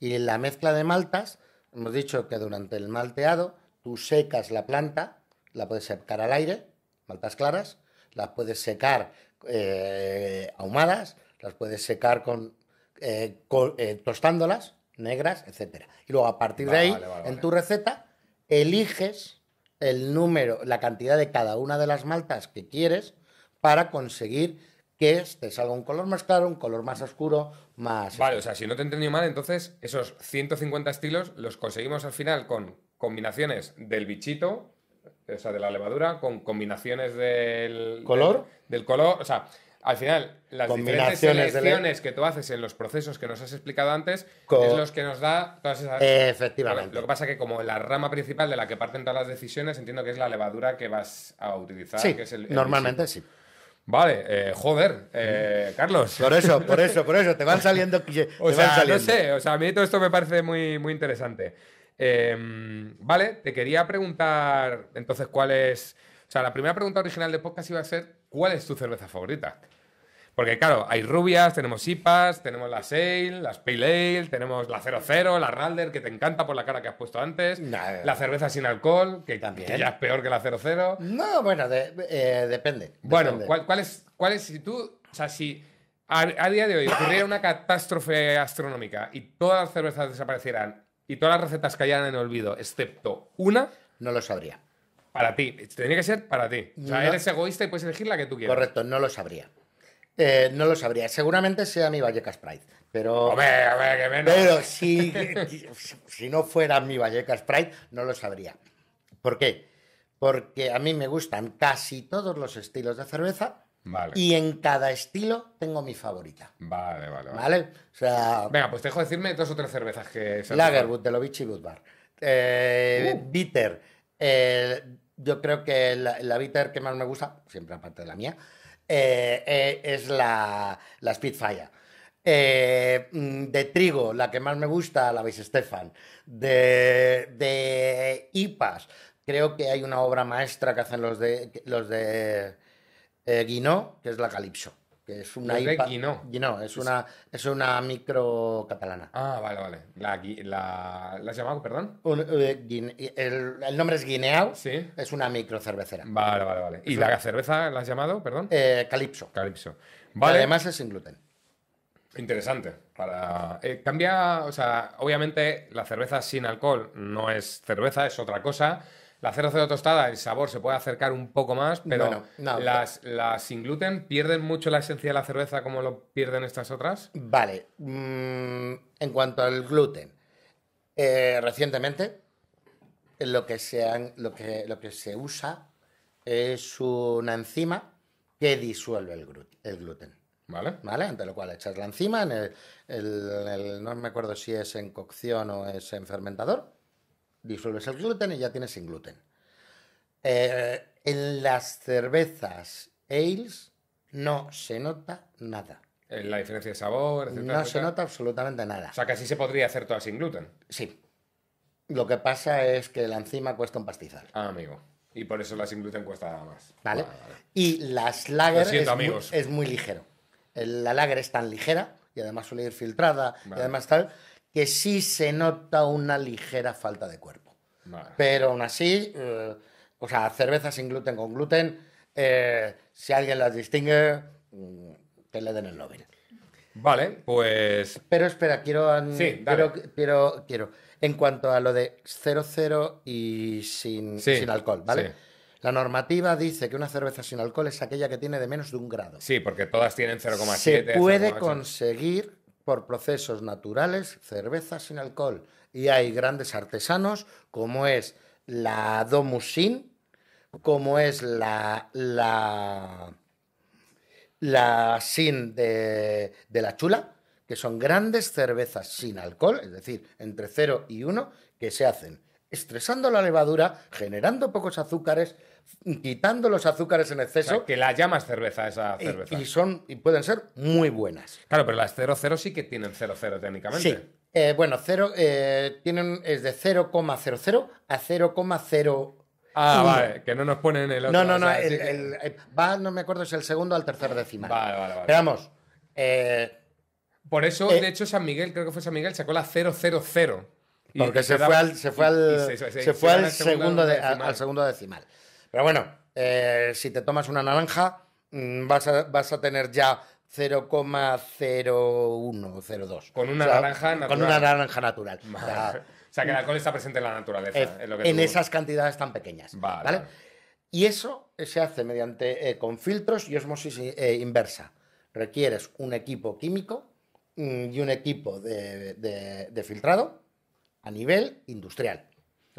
Y en la mezcla de maltas, hemos dicho que durante el malteado tú secas la planta, la puedes secar al aire, maltas claras, las puedes secar eh, ahumadas, las puedes secar con, eh, eh, tostándolas, negras, etc. Y luego a partir de ahí, en tu receta, eliges el número, la cantidad de cada una de las maltas que quieres para conseguir que es, te salga un color más claro, un color más oscuro, más... Vale, este. o sea, si no te he entendido mal, entonces esos 150 estilos los conseguimos al final con combinaciones del bichito, o sea, de la levadura, con combinaciones del... ¿Color? Del, color, o sea, al final, las diferentes selecciones que tú haces en los procesos que nos has explicado antes es los que nos da todas esas... Eh, efectivamente. Lo que pasa es que como la rama principal de la que parten todas las decisiones, entiendo que es la levadura que vas a utilizar. que es normalmente sí. Vale, eh, joder, eh, Carlos. Por eso, por [laughs] eso, por eso, te van saliendo. o sea, no sé, o sea, a mí todo esto me parece muy, muy interesante. Em, vale, te quería preguntar entonces cuál es. O sea, la primera pregunta original del podcast iba a ser: ¿cuál es tu cerveza favorita? Porque claro, hay rubias, tenemos IPAs, tenemos las Ale, las Pale Ale, tenemos la 00, la Ralder, que te encanta por la cara que has puesto antes, la cerveza sin alcohol, que, También. ya es peor que la 00. No, bueno, eh, depende. Bueno, ¿cuál, es, si tú, o sea, si a, día de hoy ocurriera una catástrofe astronómica y todas las cervezas desaparecieran y todas las recetas cayeran en olvido, excepto una... No lo sabría. Para ti, tenía que ser para ti. O sea, eres egoísta y puedes elegir la que tú quieras. Correcto, no lo sabría. Eh, no lo sabría. Seguramente sea mi Vallecas Sprite Pero, [laughs] si, no fuera mi Vallecas Sprite no lo sabría. ¿Por qué? Porque a mí me gustan casi todos los estilos de cerveza. Y en cada estilo tengo mi favorita. Vale, vale, vale. Venga, pues dejo decirme dos o tres cervezas que... Lagerwood, Lovich y Budvar. Eh, uh. Bitter. Eh, yo creo que la, la bitter que más me gusta, siempre aparte de la mía, eh, eh, es la, Spitfire. Eh, mm, de trigo, la que más me gusta, la veis Estefan De, de, IPAS, creo que hay una obra maestra que hacen los de, los de Guinó, que es la Calypso es una es una, es una micro catalana. Ah, vale, vale. ¿La, has llamado, perdón? Eh, el, nombre es Guineao, sí. es una micro cervecera. Vale, vale, vale. ¿Y la cerveza la has llamado, perdón? Eh, Calypso. Calipso. Vale. Además es sin gluten. Interesante. Para... Eh, cambia, o sea, obviamente la cerveza sin alcohol no es cerveza, es otra cosa la cerveza tostada, el sabor se puede acercar un poco más, pero las, sin gluten pierden mucho la esencia de la cerveza como lo pierden estas otras. Vale. Mm, en cuanto al gluten, eh, recientemente lo que, se lo, que, lo que se usa es una enzima que disuelve el, gluten. Vale. ¿Vale? Ante lo cual echas la enzima, en no me acuerdo si es en cocción o es en fermentador disuelves el gluten y ya tienes sin gluten. Eh, en las cervezas ales no se nota nada. Eh, la diferencia de sabor, etcétera, No se nota absolutamente nada. O sea, casi se podría hacer toda sin gluten. Sí. Lo que pasa es que la enzima cuesta un pastizal. Ah, amigo. Y por eso la sin gluten cuesta más. Vale. Y las lager es, muy, es, ligero. Eh, la lager es tan ligera y además suele ir filtrada y además tal que sí se nota una ligera falta de cuerpo. Pero aún así, eh, o sea, cerveza sin gluten con gluten, eh, si alguien las distingue, mm, que le den el Nobel. Vale, pues. Pero espera, quiero. Sí, dale. Quiero, En cuanto a lo de 00 y sin, sin alcohol, ¿vale? La normativa dice que una cerveza sin alcohol es aquella que tiene de menos de un grado. Sí, porque todas tienen 0,7. Se puede conseguir por procesos naturales, cervezas sin alcohol. Y hay grandes artesanos como es la Domusin, como es la, la, la Sin de, de la Chula, que son grandes cervezas sin alcohol, es decir, entre 0 y 1, que se hacen estresando la levadura, generando pocos azúcares quitando los azúcares en exceso. que la llamas cerveza esa cerveza. Y, son, y pueden ser muy buenas. Claro, pero las 00 sí que tienen 00 técnicamente. Sí. Eh, bueno, cero, eh, tienen, es de 0,00 a 0,0. Ah, vale, que no nos ponen el otro. No, no, no, eh, va, no me acuerdo si el segundo al tercer decimal. Vale, vale, vale. Pero Por eso, de hecho, San Miguel, creo que fue San Miguel, sacó la 000. Porque se, fue al, segundo, al segundo decimal. Pero bueno, eh, si te tomas una naranja, mm, vas a, vas a tener ya 0,01 o 0,2. Con una naranja natural. Con una naranja natural. [laughs] O sea, que el alcohol está presente en la naturaleza. en esas cantidades tan pequeñas. Vale. Y eso se hace mediante eh, con filtros y osmosis eh, inversa. Requieres un equipo químico mm, y un equipo de, de, de filtrado a nivel industrial.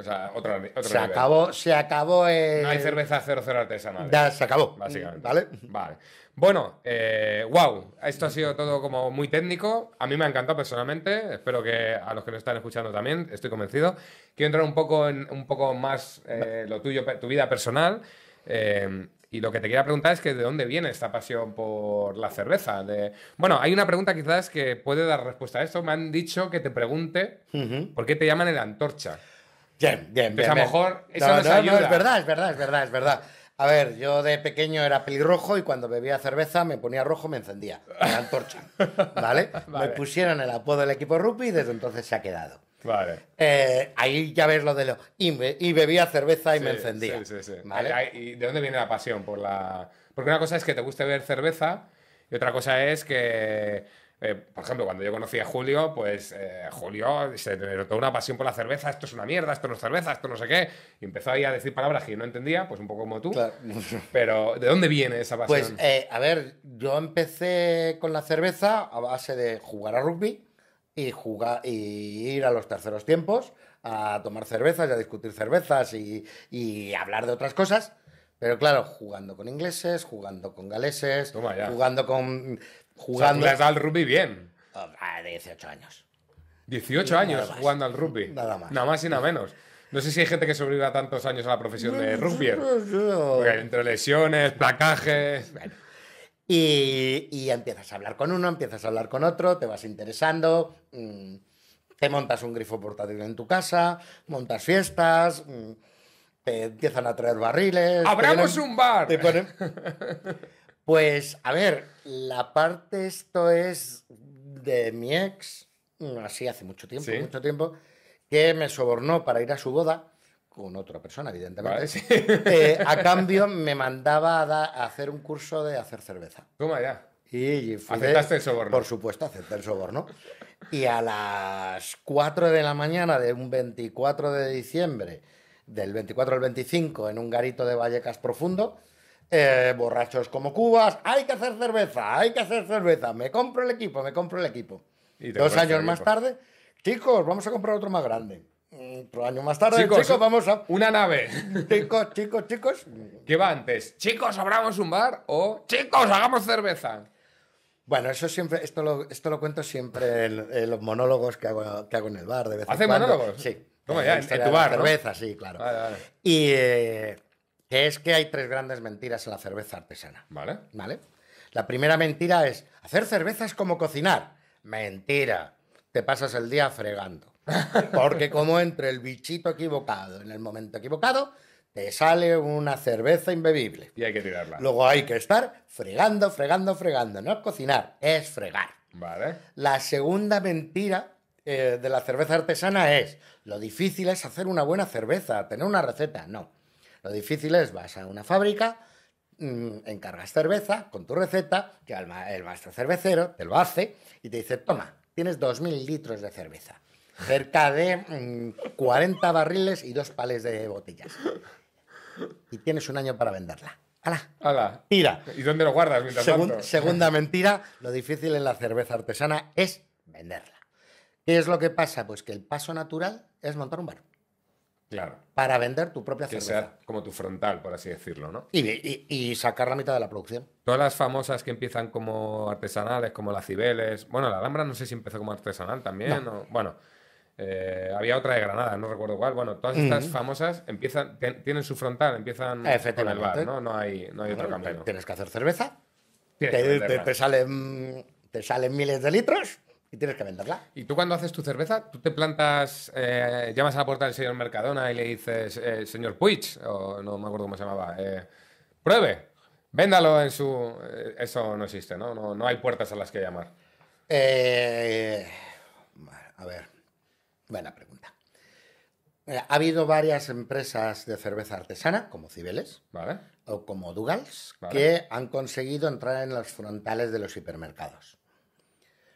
O sea, otra, otra se, acabó, se acabó. No hay cerveza 00 artesanal. Ya se acabó. Básicamente. Vale. Bueno, wow. Eh, esto ha sido todo como muy técnico. A mí me ha encantado personalmente. Espero que a los que nos están escuchando también, estoy convencido. Quiero entrar un poco, en, un poco más eh, lo tuyo, tu vida personal. Eh, y lo que te quería preguntar es que de dónde viene esta pasión por la cerveza. Bueno, hay una pregunta quizás que puede dar respuesta a esto. Me han dicho que te pregunte por qué te llaman el antorcha. Bien, bien, bien. a lo mejor es verdad, es verdad, es verdad, es verdad. A ver, yo de pequeño era pelirrojo y cuando bebía cerveza me ponía rojo, me encendía, la antorcha, [laughs] ¿vale? Me pusieron el apodo del equipo rugby y desde entonces se ha quedado. Vale. Eh, ahí ya ves lo de lo... Y, bebía cerveza y me encendía. Sí, sí, sí. ¿Y de dónde viene la pasión por la...? Porque una cosa es que te guste ver cerveza y otra cosa es que eh, por ejemplo, cuando yo conocí a Julio, pues eh, Julio se toda una pasión por la cerveza, esto es una mierda, esto no es cerveza, esto no sé qué, y empezó ahí a decir palabras que yo no entendía, pues un poco como tú. [laughs] Pero, ¿de dónde viene esa pasión? Pues, eh, a ver, yo empecé con la cerveza a base de jugar a rugby y, jugar, y ir a los terceros tiempos a tomar cervezas y a discutir cervezas y, y hablar de otras cosas. Pero claro, jugando con ingleses, jugando con galeses, jugando con jugando. al rugby bien. A ah, 18 años. 18 años jugando al rugby. Nada más. Nada más y nada menos. No sé si hay gente que sobreviva tantos años a la profesión de rugby. entre lesiones, placajes. Y, empiezas a hablar con uno, empiezas a hablar con otro, te vas interesando. Mm, te montas un grifo portátil en tu casa, montas fiestas. Mm, te empiezan a traer barriles. ¡Abramos un bar! [laughs] Pues, a ver, la parte esto es de mi ex, mm, así hace mucho tiempo, mucho tiempo, que me sobornó para ir a su boda con otra persona, evidentemente. [laughs] Eh, a cambio, me mandaba a, hacer un curso de hacer cerveza. Toma ya. Y, ¿Aceptaste el soborno? Por supuesto, acepté el soborno. Y a las 4 de la mañana de un 24 de diciembre, del 24 al 25, en un garito de Vallecas profundo, eh, borrachos como cubas, hay que hacer cerveza, hay que hacer cerveza, me compro el equipo, me compro el equipo. Dos años más tarde, chicos, vamos a comprar otro más grande. Mm, otro año más tarde, chicos, vamos a... Una nave. Chicos, chicos, chicos. ¿Qué va antes? Chicos, abramos un bar o chicos, hagamos cerveza. Bueno, eso siempre, esto lo, esto lo cuento siempre en, los monólogos que hago, en el bar de monólogos? Sí. ¿Cómo ya? En, eh, en tu bar, cerveza, sí, claro. Y... Eh, que es que hay tres grandes mentiras en la cerveza artesana. ¿Vale? ¿Vale? La primera mentira es, hacer cerveza es como cocinar. Mentira, te pasas el día fregando. [laughs] Porque como entre el bichito equivocado en el momento equivocado, te sale una cerveza imbebible. Y hay que tirarla. Luego hay que estar fregando, fregando, fregando. No es cocinar, es fregar. Vale. La segunda mentira eh, de la cerveza artesana es, lo difícil es hacer una buena cerveza, tener una receta. No lo difícil es, vas a una fábrica, mm, encargas cerveza con tu receta, que el, el maestro cervecero te lo hace y te dice, toma, tienes 2.000 litros de cerveza, cerca de 40 mm, barriles y dos pales de botellas. Y tienes un año para venderla. ¡Hala! ¡Hala! ¡Tira! ¿Y dónde lo guardas mientras tanto? Segunda mentira, lo difícil en la cerveza artesana es venderla. ¿Qué es lo que pasa? Pues que el paso natural es montar un bar. Claro. Para vender tu propia cerveza. como tu frontal, por así decirlo, ¿no? Y, sacar la mitad de la producción. Todas las famosas que empiezan como artesanales, como las Cibeles. Bueno, la Alhambra no sé si empezó como artesanal también. bueno, eh, había otra de Granada, no recuerdo cuál. Bueno, todas estas famosas empiezan, tienen su frontal, empiezan con el bar, ¿no? hay, no hay otro camino. Tienes que hacer cerveza, salen, te salen miles de litros y tienes que venderla. ¿Y tú cuando haces tu cerveza, tú te plantas, eh, llamas a la puerta del señor Mercadona y le dices, eh, señor Puig, o no me acuerdo cómo se llamaba, eh, pruebe, véndalo en su... Eso no existe, ¿no? ¿no? hay puertas a las que llamar. a ver, buena pregunta. Ha habido varias empresas de cerveza artesana, como Cibeles o como Dugals, que han conseguido entrar en los frontales de los hipermercados.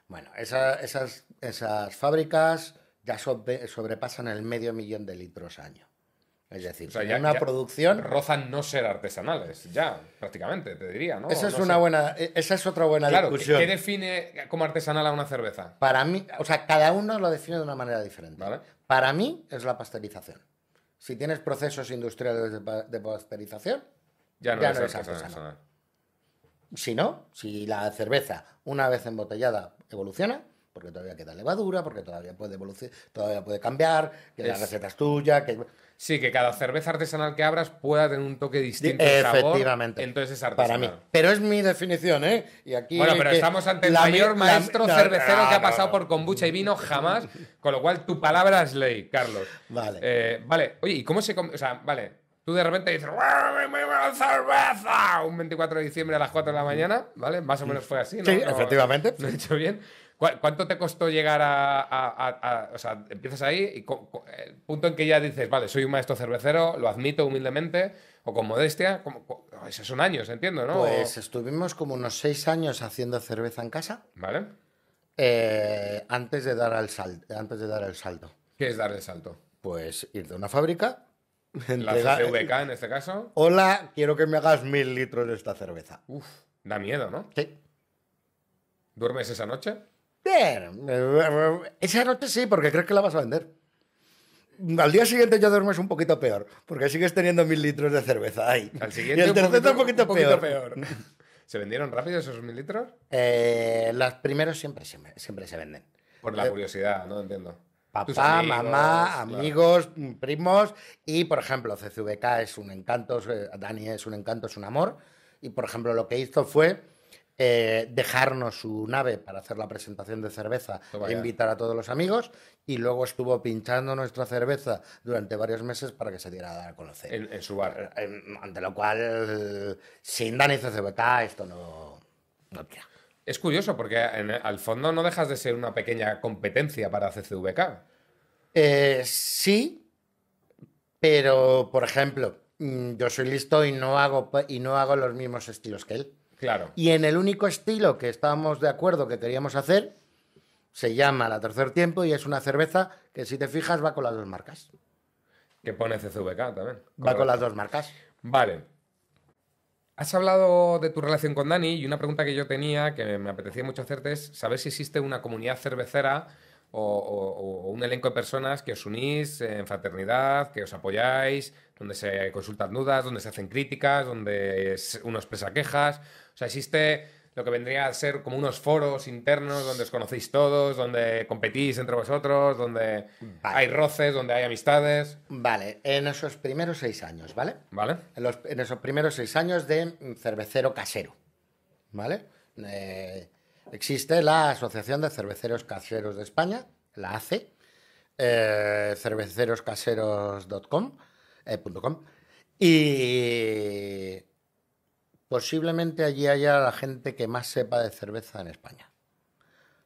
Bueno, esas, esas fábricas ya sobrepasan el medio millón de litros año. Es decir, una producción. Rozan no ser artesanales, ya, prácticamente, te diría, ¿no? Esa es, una buena, e, esa es otra buena claro, ¿qué, define como artesanal a una cerveza? Para mí, o sea, cada uno lo define de una manera diferente. Para mí es la pasteurización. Si tienes procesos industriales de, pasteurización, ya no, es artesanal. Si no, si la cerveza, una vez embotellada, evoluciona, porque todavía queda levadura, porque todavía puede evolucionar, todavía puede cambiar, que la receta es tuya, que... Sí, que cada cerveza artesanal que abras pueda tener un toque distinto. De sabor, efectivamente. entonces es artesanal. Para mí. Pero es mi definición, ¿eh? Y aquí bueno, pero estamos ante el mayor maestro cervecero que ha pasado por kombucha y vino jamás. con lo cual, tu palabra es ley, Carlos. Vale. Eh, vale. Oye, ¿y cómo se.? O sea, vale. Tú de repente dices, cerveza! Un 24 de diciembre a las 4 de la mañana, ¿vale? Más o menos fue así, ¿no? Sí, efectivamente. Lo he hecho bien. ¿Cuánto te costó llegar a, O sea, empiezas ahí y el punto en que ya dices, vale, soy un maestro cervecero, lo admito humildemente o con modestia. Como, esos son años, entiendo, ¿no? Pues estuvimos como unos 6 años haciendo cerveza en casa. Vale. Eh, antes, de dar al sal, antes de dar el salto. ¿Qué es dar el salto? Pues ir de una fábrica [laughs] La CVK en este caso. Hola, quiero que me hagas mil litros de esta cerveza. Uf, da miedo, ¿no? Sí. ¿Duermes esa noche? Bien. Eh, esa noche sí, porque crees que la vas a vender. Al día siguiente ya duermes un poquito peor, porque sigues teniendo mil litros de cerveza ahí. Al siguiente y el tercero un poquito, peor. [laughs] ¿Se vendieron rápido esos mil litros? Eh, las primeros siempre, siempre, siempre se venden. Por la eh, curiosidad, ¿no? Entiendo papá, mamá, amigos, mm, primos. Y, por ejemplo, CCVK es un encanto, eh, Dani es un encanto, es un amor. Y, por ejemplo, lo que hizo fue eh, dejarnos su nave para hacer la presentación de cerveza e invitar a todos los amigos. Y luego estuvo pinchando nuestra cerveza durante varios meses para que se diera a conocer. En, su bar. Eh, ante lo cual, sin Dani CCVK, esto no, no es curioso porque al fondo no dejas de ser una pequeña competencia para CCVK. Eh, sí, pero por ejemplo, mm, yo soy listo y no hago y no hago los mismos estilos que él. Claro. Y en el único estilo que estábamos de acuerdo que queríamos hacer se llama La Tercer Tiempo y es una cerveza que si te fijas va con las dos marcas. Que pone CCVK también. va con las dos marcas. Vale. Has hablado de tu relación con Dani y una pregunta que yo tenía, que me apetecía mucho hacerte, es saber si existe una comunidad cervecera o, un elenco de personas que os unís en fraternidad, que os apoyáis, donde se consultan dudas, donde se hacen críticas, donde uno expresa quejas. O sea, existe lo que vendría a ser como unos foros internos donde os conocéis todos, donde competís entre vosotros, donde hay roces, donde hay amistades. Vale, en esos primeros seis años, ¿vale? Vale. En, esos primeros seis años de cervecero casero, ¿vale? Eh, existe la Asociación de Cerveceros Caseros de España, la ACE, eh, cerveceroscaseros.com, eh, y Posiblemente allí haya la gente que más sepa de cerveza en España.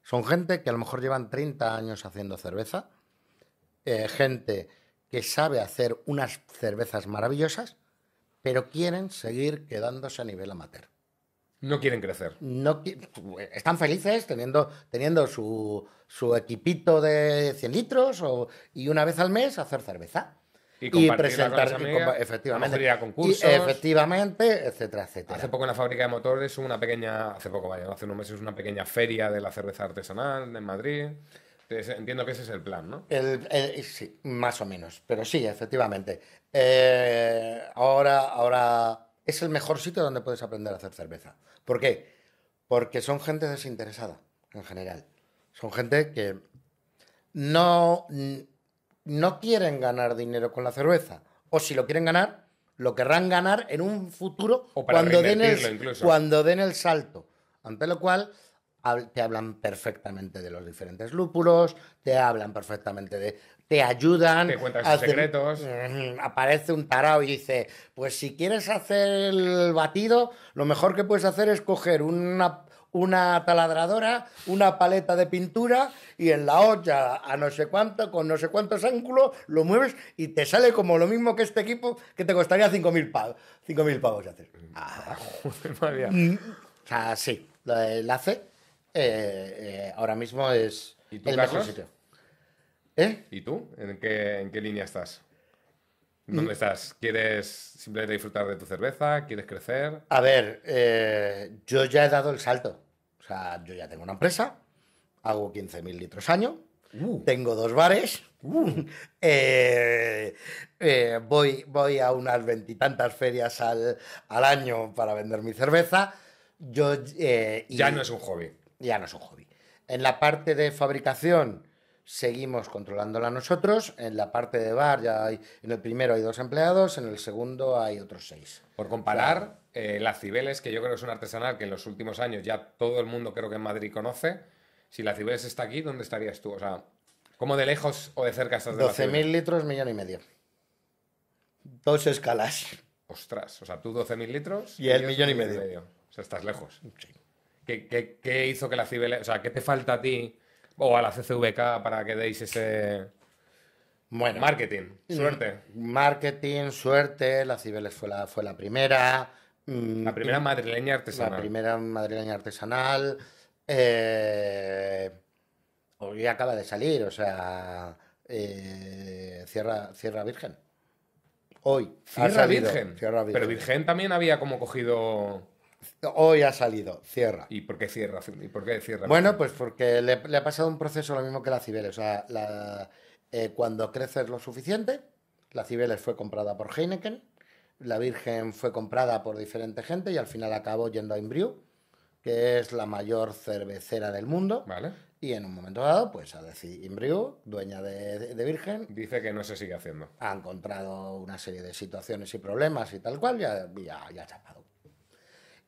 Son gente que a lo mejor llevan 30 años haciendo cerveza, eh, gente que sabe hacer unas cervezas maravillosas, pero quieren seguir quedándose a nivel amateur. No quieren crecer. están felices teniendo, teniendo su, su equipito de 100 litros y una vez al mes hacer cerveza. Y, presentar, efectivamente. concursos. Y efectivamente, etcétera, etcétera. Hace poco en la fábrica de motores una pequeña, hace poco, vaya, hace unos meses, una pequeña feria de la cerveza artesanal en Madrid. entiendo que ese es el plan, ¿no? sí, más o menos. Pero sí, efectivamente. Eh, ahora, ahora es el mejor sitio donde puedes aprender a hacer cerveza. ¿Por qué? Porque son gente desinteresada, en general. Son gente que no no quieren ganar dinero con la cerveza. O si lo quieren ganar, lo querrán ganar en un futuro o cuando, den el, cuando den el salto. Ante lo cual, te hablan perfectamente de los diferentes lúpulos, te hablan perfectamente de. Te ayudan. Te cuentan sus secretos. Aparece un tarao y dice: Pues si quieres hacer el batido, lo mejor que puedes hacer es coger una una taladradora, una paleta de pintura y en la olla a no sé cuánto, con no sé cuántos ángulos, lo mueves y te sale como lo mismo que este equipo que te costaría 5.000 pavos, 5.000 pavos hacer. Ah, [laughs] mm, o sea, sí, la hace eh, eh, ahora mismo es ¿Y tú, el sitio. ¿Eh? ¿Y tú? qué, ¿En qué línea estás? ¿Dónde estás? ¿Quieres simplemente disfrutar de tu cerveza? ¿Quieres crecer? A ver, eh, yo ya he dado el salto. O sea, yo ya tengo una empresa, hago 15.000 litros al año, uh. tengo dos bares, uh. [laughs] eh, eh, voy, voy a unas veintitantas ferias al, año para vender mi cerveza. ya no es un hobby. Ya no es un hobby. En la parte de fabricación seguimos controlándola nosotros. En la parte de bar ya hay, en el primero hay dos empleados, en el segundo hay otros seis. Por comparar, eh, la Cibeles, que yo creo que es un artesanal que en los últimos años ya todo el mundo creo que en Madrid conoce, si la Cibeles está aquí, ¿dónde estarías tú? O sea, ¿cómo de lejos o de cerca estás de 12 12.000 litros, millón y medio. Dos escalas. Ostras, o sea, tú 12.000 litros. Y el millón y medio. O sea, estás lejos. ¿Qué, qué hizo que la Cibeles, o sea, qué te falta a ti o a la CCVK para que deis ese... Bueno, marketing, suerte. Marketing, suerte, la Cibeles fue la, fue la primera. Mm, la primera madrileña artesanal. La primera madrileña artesanal. Eh, hoy acaba de salir, o sea, eh, cierra Sierra, Virgen. Hoy. Sierra Virgen. Virgen. Pero Virgen también había como cogido... Hoy ha salido, cierra. ¿Y por qué cierra? ¿Y por qué cierra? Bueno, pues porque le, ha pasado un proceso lo mismo que la Cibeles. O sea, eh, cuando crece lo suficiente, la Cibeles fue comprada por Heineken, la Virgen fue comprada por diferente gente y al final acabó yendo a Imbriu, que es la mayor cervecera del mundo. Vale. Y en un momento dado, pues a decir, Imbriu, dueña de, Virgen. Dice que no se sigue haciendo. Ha encontrado una serie de situaciones y problemas y tal cual, ya ya ha chapado.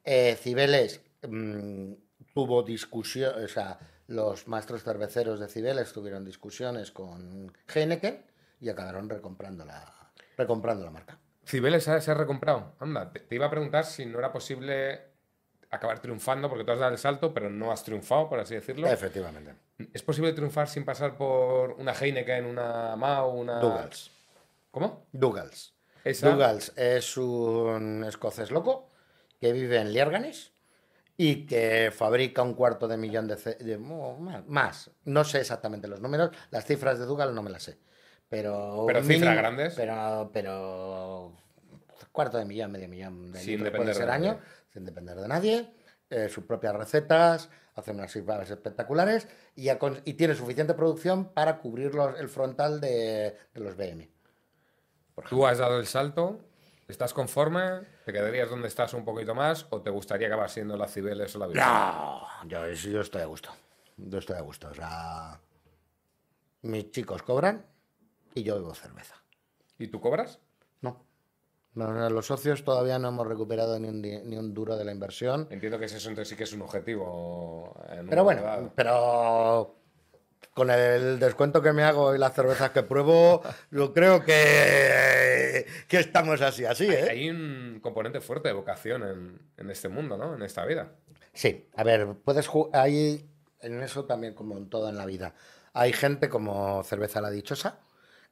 Eh, Cibeles mm, tuvo discusión, o sea, los maestros cerveceros de Cibeles tuvieron discusiones con Heineken y acabaron recomprando la, recomprando la marca. Cibeles se ha recomprado. Anda, te, iba a preguntar si no era posible acabar triunfando porque tú has dado el salto, pero no has triunfado, por así decirlo. Efectivamente. ¿Es posible triunfar sin pasar por una Heineken, una Mao, una. Dougals. ¿Cómo? Dougals. Douglas es un escocés loco que vive en Liérganes y que fabrica un cuarto de millón de, más, No sé exactamente los números, las cifras de Dugal no me las sé. Pero, pero cifras grandes. Pero, pero cuarto de millón, medio millón de sin puede año, sin depender de nadie. Eh, sus propias recetas, hacen unas cifras espectaculares y, tiene suficiente producción para cubrir el frontal de, los BM. Tú has dado el salto ¿Estás conforme? ¿Te quedarías donde estás un poquito más o te gustaría acabar siendo la Cibeles o la vida? No, yo, estoy a gusto. Yo estoy a gusto. mis chicos cobran y yo bebo cerveza. ¿Y tú cobras? No. los socios todavía no hemos recuperado ni un, duro de la inversión. Entiendo que eso entre sí que es un objetivo. pero bueno, pero con el descuento que me hago y las cervezas que pruebo, [laughs] yo creo que [laughs] que, estamos así, así. ¿eh? Hay, un componente fuerte de vocación en, este mundo, ¿no? En esta vida. Sí, a ver, puedes hay en eso también como en todo en la vida. Hay gente como Cerveza La Dichosa,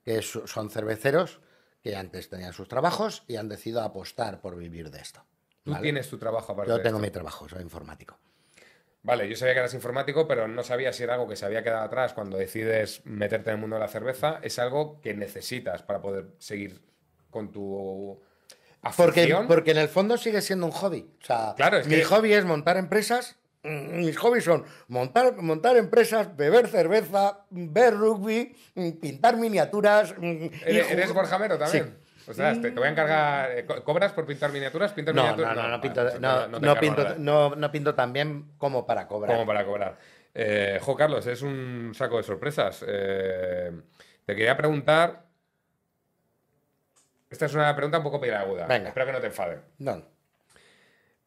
que son cerveceros que antes tenían sus trabajos y han decidido apostar por vivir de esto. Tú tienes tu trabajo aparte. Yo tengo mi trabajo, soy informático. Vale, yo sabía que eras informático, pero no sabía si era algo que se había quedado atrás cuando decides meterte en el mundo de la cerveza. Es algo que necesitas para poder seguir con tu porque, porque, en el fondo sigue siendo un hobby. O sea, mi hobby es montar empresas. Mis hobbies son montar, montar empresas, beber cerveza, ver rugby, pintar miniaturas. Mm, ¿Eres, borjamero también? O sea, te, voy a encargar. Eh, ¿Cobras por pintar miniaturas? no, No, no, no, pinto, no, pinto tan bien como para cobrar. Como para cobrar. Eh, jo, Carlos, es un saco de sorpresas. Eh, te quería preguntar esta es una pregunta un poco piraguda. Venga. Espero que no te enfade. No.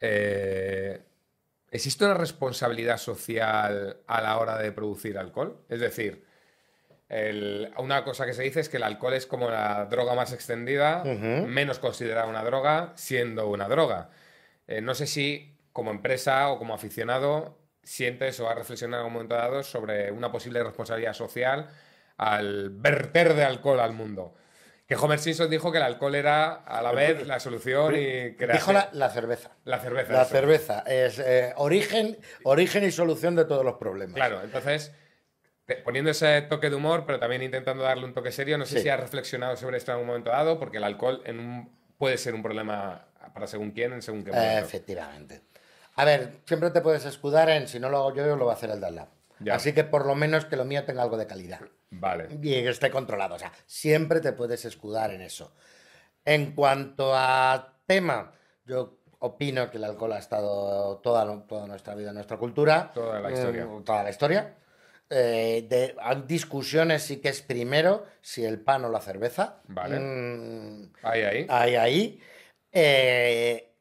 Eh, ¿Existe una responsabilidad social a la hora de producir alcohol? Es decir, una cosa que se dice es que el alcohol es como la droga más extendida, menos considerada una droga, siendo una droga. Eh, no sé si como empresa o como aficionado sientes o has reflexionado en algún momento dado sobre una posible responsabilidad social al verter de alcohol al mundo. Que Homer Simpson dijo que el alcohol era a la vez la solución y que Dijo la, cerveza. La cerveza. La cerveza es eh, origen, origen y solución de todos los problemas. Claro, entonces, poniendo ese toque de humor, pero también intentando darle un toque serio, no sé si has reflexionado sobre esto en algún momento dado, porque el alcohol puede ser un problema para según quién, en según qué momento. efectivamente. A ver, siempre te puedes escudar en si no lo hago yo, lo va a hacer el DALLAP. Así que por lo menos que lo mío tenga algo de calidad. Vale. Y que esté controlado. O sea, siempre te puedes escudar en eso. En cuanto a tema, yo opino que el alcohol ha estado toda, toda nuestra vida, nuestra cultura. Toda la mm, historia. toda la historia. Eh, hay discusiones sí que es primero si el pan o la cerveza. Vale. Hay mm, ahí, ahí. Ahí, ahí. Eh,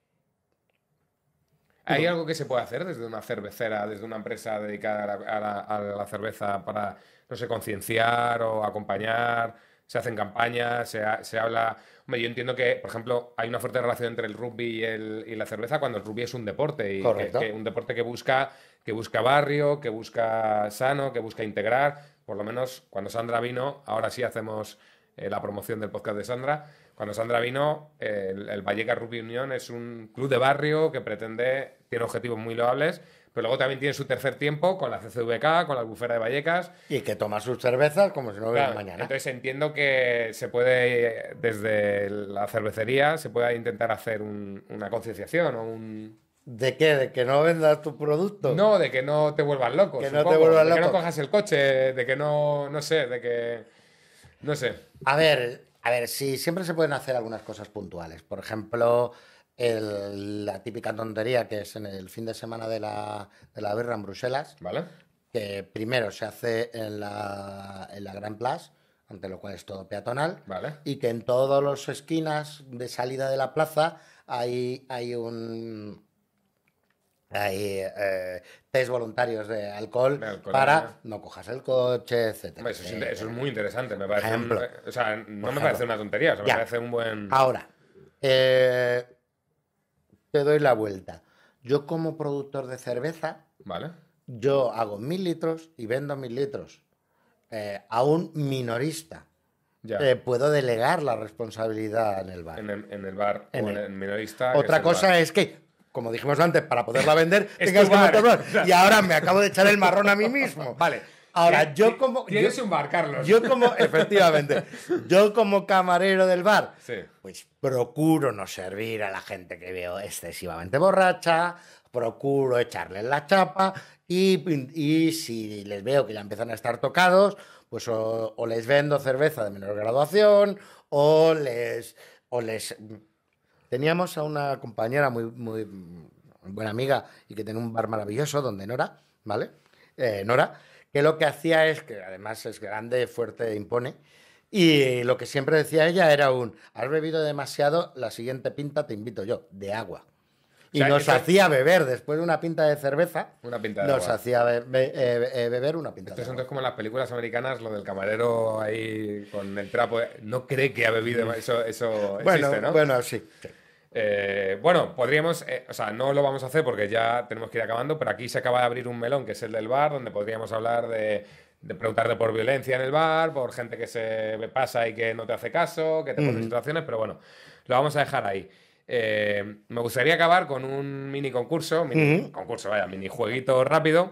¿Hay algo que se puede hacer desde una cervecera, desde una empresa dedicada a la, cerveza para, no sé, concienciar o acompañar? ¿Se hacen campañas? ¿Se, habla...? yo entiendo que, por ejemplo, hay una fuerte relación entre el rugby y, la cerveza cuando el rugby es un deporte. Y que, un deporte que busca, que busca barrio, que busca sano, que busca integrar. Por lo menos cuando Sandra vino, ahora sí hacemos eh, la promoción del podcast de Sandra. Cuando Sandra vino, el, Vallecas Valleca Rugby Unión es un club de barrio que pretende, tiene objetivos muy loables, pero luego también tiene su tercer tiempo con la CCVK, con la bufera de Vallecas. Y que toma sus cervezas como si no hubiera mañana. Entonces entiendo que se puede, desde la cervecería, se pueda intentar hacer una concienciación o un... ¿De qué? ¿De que no vendas tu producto? No, de que no te vuelvas loco. Que no te vuelvas de Que no cojas el coche, de que no, no sé, de que... No sé. A ver, a ver, sí, siempre se pueden hacer algunas cosas puntuales. Por ejemplo, la típica tontería que es en el fin de semana de la, de en Bruselas. Vale. Que primero se hace en la, en la Grand Place, ante lo cual es todo peatonal. Vale. Y que en todas las esquinas de salida de la plaza hay, hay un ahí eh, test voluntarios de alcohol, para ¿no? cojas el coche, etc. Eso, es, muy interesante, me parece. un, o sea, no me parece una tontería, me parece un buen. Ahora, eh, te doy la vuelta. Yo, como productor de cerveza, vale. yo hago mil litros y vendo mil litros eh, a un minorista. Ya. puedo delegar la responsabilidad en el bar. En el, bar en minorista. Otra cosa es que como dijimos antes, para poderla vender, [laughs] tengas que [laughs] Y ahora me acabo de echar el marrón a mí [laughs] mismo. Vale. Ahora, yo como. Tienes yo, un bar, Carlos. Yo como, efectivamente, yo como camarero del bar, pues procuro no servir a la gente que veo excesivamente borracha, procuro echarles la chapa y, y si les veo que ya empiezan a estar tocados, pues o, o les vendo cerveza de menor graduación o les. O les Teníamos a una compañera muy, buena amiga y que tiene un bar maravilloso, donde Nora, ¿vale? Eh, Nora, que lo que hacía es, que además es grande, fuerte, e impone, y lo que siempre decía ella era un, has bebido demasiado, la siguiente pinta te invito yo, de agua. Y nos hacía beber, después de una pinta de cerveza, una pinta de nos hacía eh, eh, beber una pinta Esto de son es como en las películas americanas, lo del camarero ahí con el trapo, no cree que ha bebido, mm. eso, eso bueno, ¿no? Bueno, sí. Eh, bueno, podríamos, eh, o sea, no lo vamos a hacer porque ya tenemos que ir acabando, pero aquí se acaba de abrir un melón que es el del bar, donde podríamos hablar de, de preguntarte por violencia en el bar, por gente que se pasa y que no te hace caso, que te pone situaciones, pero bueno, lo vamos a dejar ahí. Eh, me gustaría acabar con un mini concurso, mini concurso, vaya, mini jueguito rápido.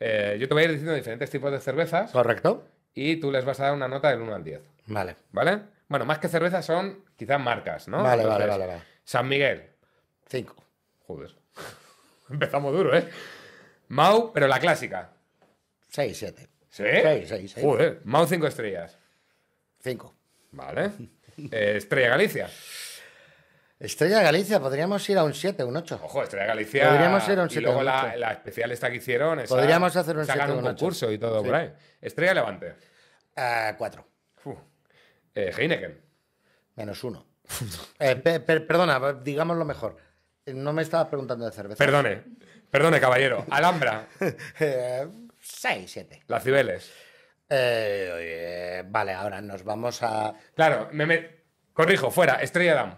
yo te voy a ir diciendo diferentes tipos de cervezas. Correcto. Y tú les vas a dar una nota del 1 al 10. Vale. ¿Vale? Bueno, más que cervezas son quizás marcas, ¿no? vale, vale, vale. vale. San Miguel, 5. Joder. [laughs] Empezamos duro, ¿eh? Mau, pero la clásica. 6, 7. ¿Sí? 6, 6, Joder, Mau 5 estrellas. 5. Vale. [laughs] Eh, Estrella Galicia. Estrella Galicia, podríamos ir a un 7, un 8. Ojo, Estrella Galicia. Podríamos ir a un 7. Y luego la, la, especial esta que hicieron. Esa, podríamos hacer un 7. Sacan un, concurso y todo sí. por ahí. Estrella Levante. 4. Eh, uh, eh, Heineken. Menos 1. Eh, digamos lo perdona, digámoslo mejor. No me estabas preguntando de cerveza. Perdone, perdone, caballero. Alhambra. 6, 7. Las Cibeles. vale, ahora nos vamos a. Claro, me, corrijo, fuera, Estrella Dam.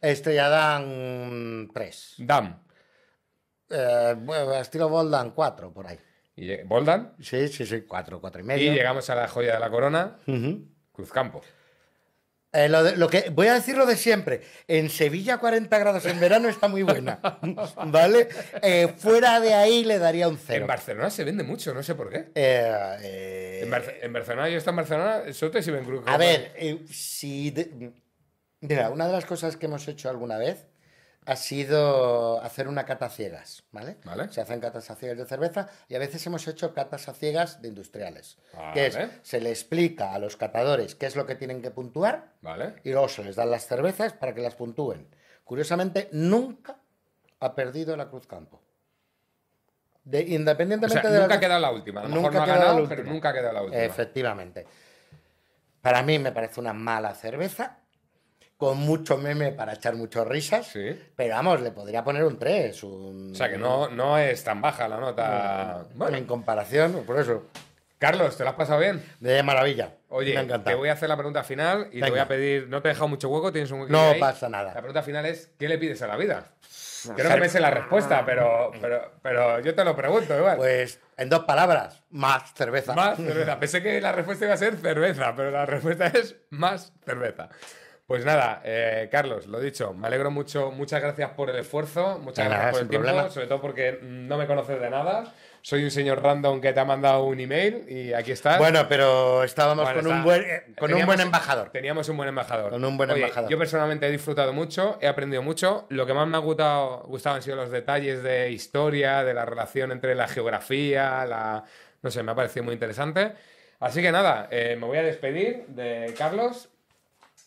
Estrella Dam 3. Dam. estilo Boldan 4, por ahí. ¿Boldan? Sí, sí, sí, 4, 4 y medio. Y llegamos a la joya de la corona, Cruzcampo. Eh, lo, que voy a decir lo de siempre. En Sevilla 40 grados en verano está muy buena, [laughs] ¿vale? Eh, fuera de ahí le daría un cero. En Barcelona se vende mucho, no sé por qué. Eh, en, Barcelona, yo estoy en Barcelona, y A ver, si una de las cosas que hemos hecho alguna vez ha sido hacer una cata ciegas, ¿vale? Se hacen catas a ciegas de cerveza y a veces hemos hecho catas a ciegas de industriales. Que es, se le explica a los catadores qué es lo que tienen que puntuar ¿Vale? y luego se les dan las cervezas para que las puntúen. Curiosamente, nunca ha perdido la Cruz Campo. De, independientemente de nunca la... ha quedado la última. lo nunca mejor ha ganado, nunca ha quedado la última. Efectivamente. Para mí me parece una mala cerveza, con mucho meme para echar muchas risas. Pero vamos, le podría poner un 3. O sea que no, no es tan baja la nota. Mm, bueno. En comparación, por eso. Carlos, ¿te lo has pasado bien? De maravilla. Oye, te voy a hacer la pregunta final y te voy a pedir. No te he dejado mucho hueco, tienes un hueco. No pasa nada. La pregunta final es: ¿qué le pides a la vida? Creo que me sé la respuesta, pero, pero, pero yo te lo pregunto igual. Pues en dos palabras, más cerveza. Más cerveza. Pensé que la respuesta iba a ser cerveza, pero la respuesta es más cerveza. Pues nada, eh, Carlos, lo dicho, me alegro mucho, muchas gracias por el esfuerzo, muchas gracias por el tiempo, sobre todo porque no me conoces de nada. Soy un señor random que te ha mandado un email y aquí estás. Bueno, pero estábamos con, un buen, eh, buen embajador. Teníamos un buen embajador. Con un buen embajador. Yo personalmente he disfrutado mucho, he aprendido mucho. Lo que más me ha gustado, han sido los detalles de historia, de la relación entre la geografía, la... No sé, me ha parecido muy interesante. Así que nada, eh, me voy a despedir de Carlos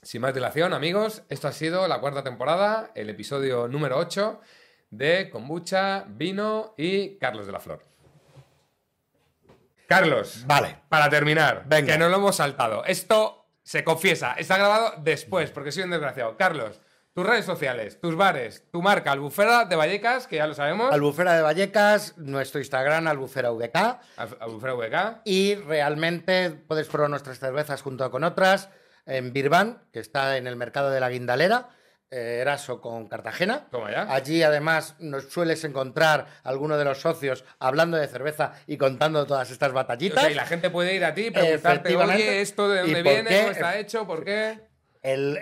sin más dilación, amigos, esto ha sido la cuarta temporada, el episodio número 8 de Kombucha, Vino y Carlos de la Flor. Carlos. Vale. Para terminar, que no lo hemos saltado. Esto se confiesa, está grabado después, porque soy un desgraciado. Carlos, tus redes sociales, tus bares, tu marca, Albufera de Vallecas, que ya lo sabemos. Albufera de Vallecas, nuestro Instagram, Albufera VK. Albufera VK. Y realmente puedes probar nuestras cervezas junto con otras en Birban, que está en el mercado de la Guindalera. Eh, Eraso con Cartagena. Allí además nos sueles encontrar alguno de los socios hablando de cerveza y contando todas estas batallitas. y la gente puede ir a ti y preguntarte, oye, esto de dónde viene, cómo está hecho, por qué. El,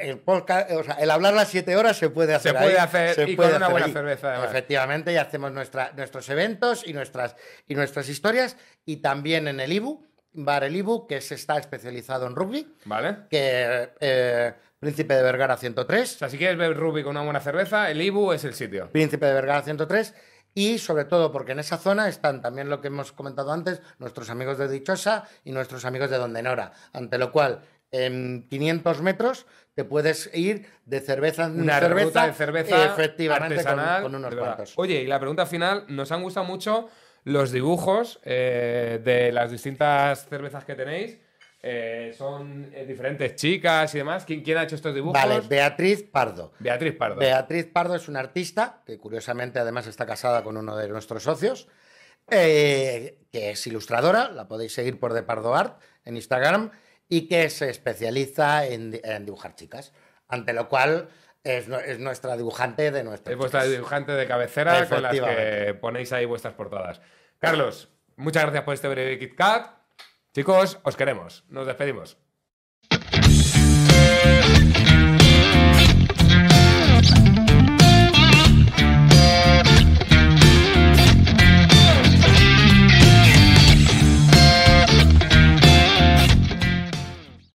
el, hablar las siete horas se puede hacer. Se puede hacer y con una buena cerveza. Además. Efectivamente, y hacemos nuestra, nuestros eventos y nuestras, y nuestras historias. Y también en el IBU, Bar El Ibu, que se está especializado en rugby. Vale. Que eh, Príncipe de Vergara 103. O sea, si quieres ver rugby con una buena cerveza, el Ibu es el sitio. Príncipe de Vergara 103. Y sobre todo porque en esa zona están también lo que hemos comentado antes, nuestros amigos de Dichosa y nuestros amigos de Dondenora. Ante lo cual, en 500 metros te puedes ir de cerveza en Una cerveza, efectiva de cerveza artesanal, con unos cuantos. Oye, y la pregunta final, nos han gustado mucho los dibujos eh, de las distintas cervezas que tenéis. Eh, son eh, diferentes chicas y demás. ¿Quién, ha hecho estos dibujos? Vale, Beatriz Pardo. Beatriz Pardo. Beatriz Pardo es una artista que curiosamente además está casada con uno de nuestros socios, que es ilustradora, la podéis seguir por De Pardo Art en Instagram, y que se especializa en dibujar chicas. Ante lo cual, es, nuestra dibujante de nuestra. Es vuestra dibujante de cabecera con las que ponéis ahí vuestras portadas. Carlos, muchas gracias por este breve Kit Chicos, os queremos. Nos despedimos.